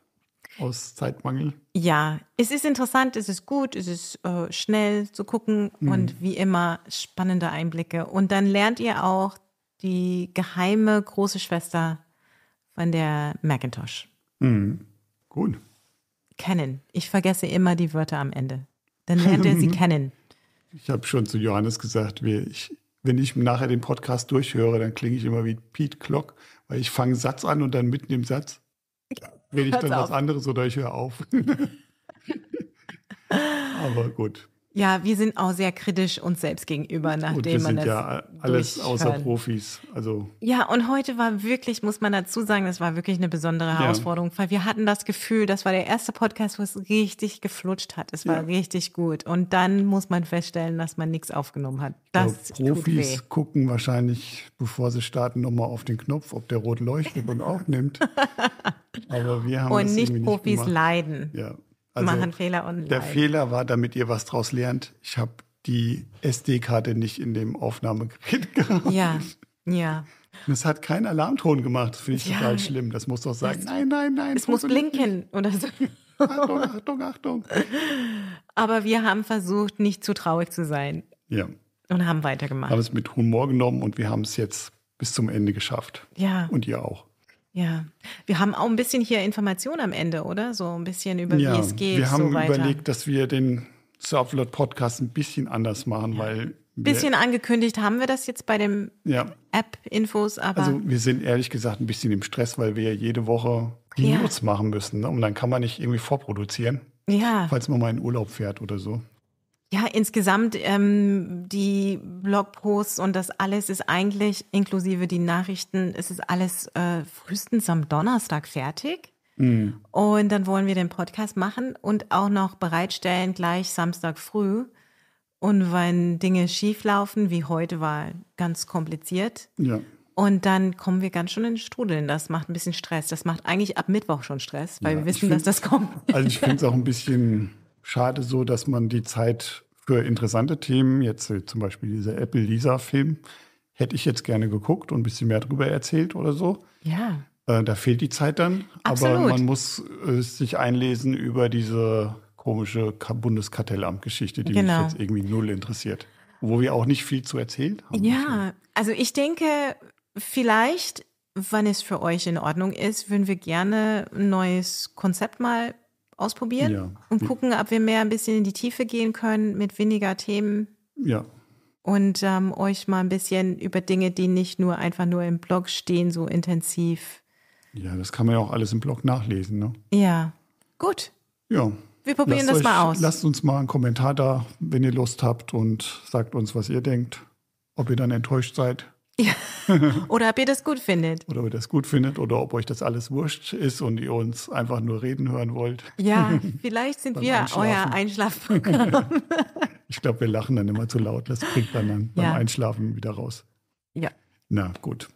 aus Zeitmangel. Ja, es ist interessant, es ist gut, es ist äh, schnell zu gucken mhm. und wie immer spannende Einblicke. Und dann lernt ihr auch die geheime große Schwester von der Macintosh. Mhm. Gut. Kennen. Ich vergesse immer die Wörter am Ende. Dann lernt ihr sie kennen. Ich habe schon zu Johannes gesagt, ich, wenn ich nachher den Podcast durchhöre, dann klinge ich immer wie Pete Klock, weil ich fange Satz an und dann mitten im Satz rede ich Hört's dann auf. was anderes oder ich höre auf. Aber gut. Ja, wir sind auch sehr kritisch uns selbst gegenüber, nachdem und wir man sind das ja alles außer Profis. Also ja, und heute war wirklich, muss man dazu sagen, das war wirklich eine besondere Herausforderung, weil wir hatten das Gefühl, das war der erste Podcast, wo es richtig geflutscht hat. Es war ja. richtig gut. Und dann muss man feststellen, dass man nichts aufgenommen hat. Das glaube, Profis gucken wahrscheinlich, bevor sie starten, nochmal auf den Knopf, ob der rot leuchtet und aufnimmt. Aber wir haben und nicht Profis nicht leiden. Ja. Also Machen Fehler online. Der Fehler war, damit ihr was draus lernt. Ich habe die SD-Karte nicht in dem Aufnahmegerät gehabt. Ja, ja. Und es hat keinen Alarmton gemacht. Das finde ich ja. total schlimm. Das muss doch sagen, das, nein, nein, nein. Es muss blinken nicht. oder so. Achtung, Achtung, Achtung. Aber wir haben versucht, nicht zu traurig zu sein. Ja. Und haben weitergemacht. Haben es mit Humor genommen und wir haben es jetzt bis zum Ende geschafft. Ja. Und ihr auch. Ja, wir haben auch ein bisschen hier Informationen am Ende, oder? So ein bisschen über ja, wie es geht. Wir haben so überlegt, dass wir den Surflot Podcast ein bisschen anders machen, ja. weil. Ein bisschen angekündigt haben wir das jetzt bei den ja. App-Infos, aber. Also, wir sind ehrlich gesagt ein bisschen im Stress, weil wir ja jede Woche die News machen müssen. Ne? Und dann kann man nicht irgendwie vorproduzieren. Ja. Falls man mal in Urlaub fährt oder so. Ja, insgesamt ähm, die Blogposts und das alles ist eigentlich inklusive die Nachrichten, ist es alles äh, frühestens am Donnerstag fertig. Mhm. Und dann wollen wir den Podcast machen und auch noch bereitstellen gleich Samstag früh. Und wenn Dinge schief laufen, wie heute war ganz kompliziert. Ja. Und dann kommen wir ganz schön in Strudeln. Das macht ein bisschen Stress. Das macht eigentlich ab Mittwoch schon Stress, weil ja, wir wissen, dass das kommt. Also ich finde es auch ein bisschen schade so, dass man die Zeit für interessante Themen, jetzt äh, zum Beispiel dieser Apple-Lisa-Film, hätte ich jetzt gerne geguckt und ein bisschen mehr darüber erzählt oder so. Ja. Äh, da fehlt die Zeit dann. Absolut. Aber man muss äh, sich einlesen über diese komische Bundeskartellamt-Geschichte, die genau. mich jetzt irgendwie null interessiert. Wo wir auch nicht viel zu erzählen haben. Ja, also ich denke, vielleicht, wann es für euch in Ordnung ist, würden wir gerne ein neues Konzept mal ausprobieren ja. und gucken, ob wir mehr ein bisschen in die Tiefe gehen können mit weniger Themen. Ja. Und ähm, euch mal ein bisschen über Dinge, die nicht nur einfach nur im Blog stehen, so intensiv. Ja, das kann man ja auch alles im Blog nachlesen, ne? Ja. Gut. Ja. Wir probieren lasst das euch, mal aus. Lasst uns mal einen Kommentar da, wenn ihr Lust habt und sagt uns, was ihr denkt, ob ihr dann enttäuscht seid oder ob ihr das gut findet. Oder ob ihr das gut findet oder ob euch das alles wurscht ist und ihr uns einfach nur reden hören wollt. Ja, vielleicht sind wir Einschlafen. euer Einschlafprogramm. ich glaube, wir lachen dann immer zu laut. Das bringt dann, dann ja. beim Einschlafen wieder raus. Ja. Na gut.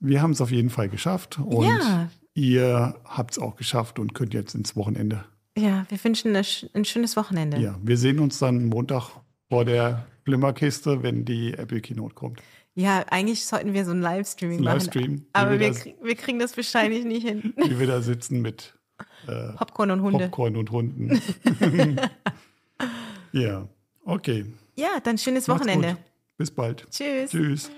Wir haben es auf jeden Fall geschafft und ja. ihr habt es auch geschafft und könnt jetzt ins Wochenende. Ja, wir wünschen ein schönes Wochenende. Ja, wir sehen uns dann Montag vor der Flimmerkiste, wenn die Apple Keynote kommt. Ja, eigentlich sollten wir so ein Livestreaming Livestream, machen. Aber wir, das, wir, kriegen das wahrscheinlich nicht hin. Wie wir da sitzen mit äh, Popcorn und Hunde. Popcorn und Hunden. ja, okay. Ja, dann schönes Wochenende. Bis bald. Tschüss. Tschüss.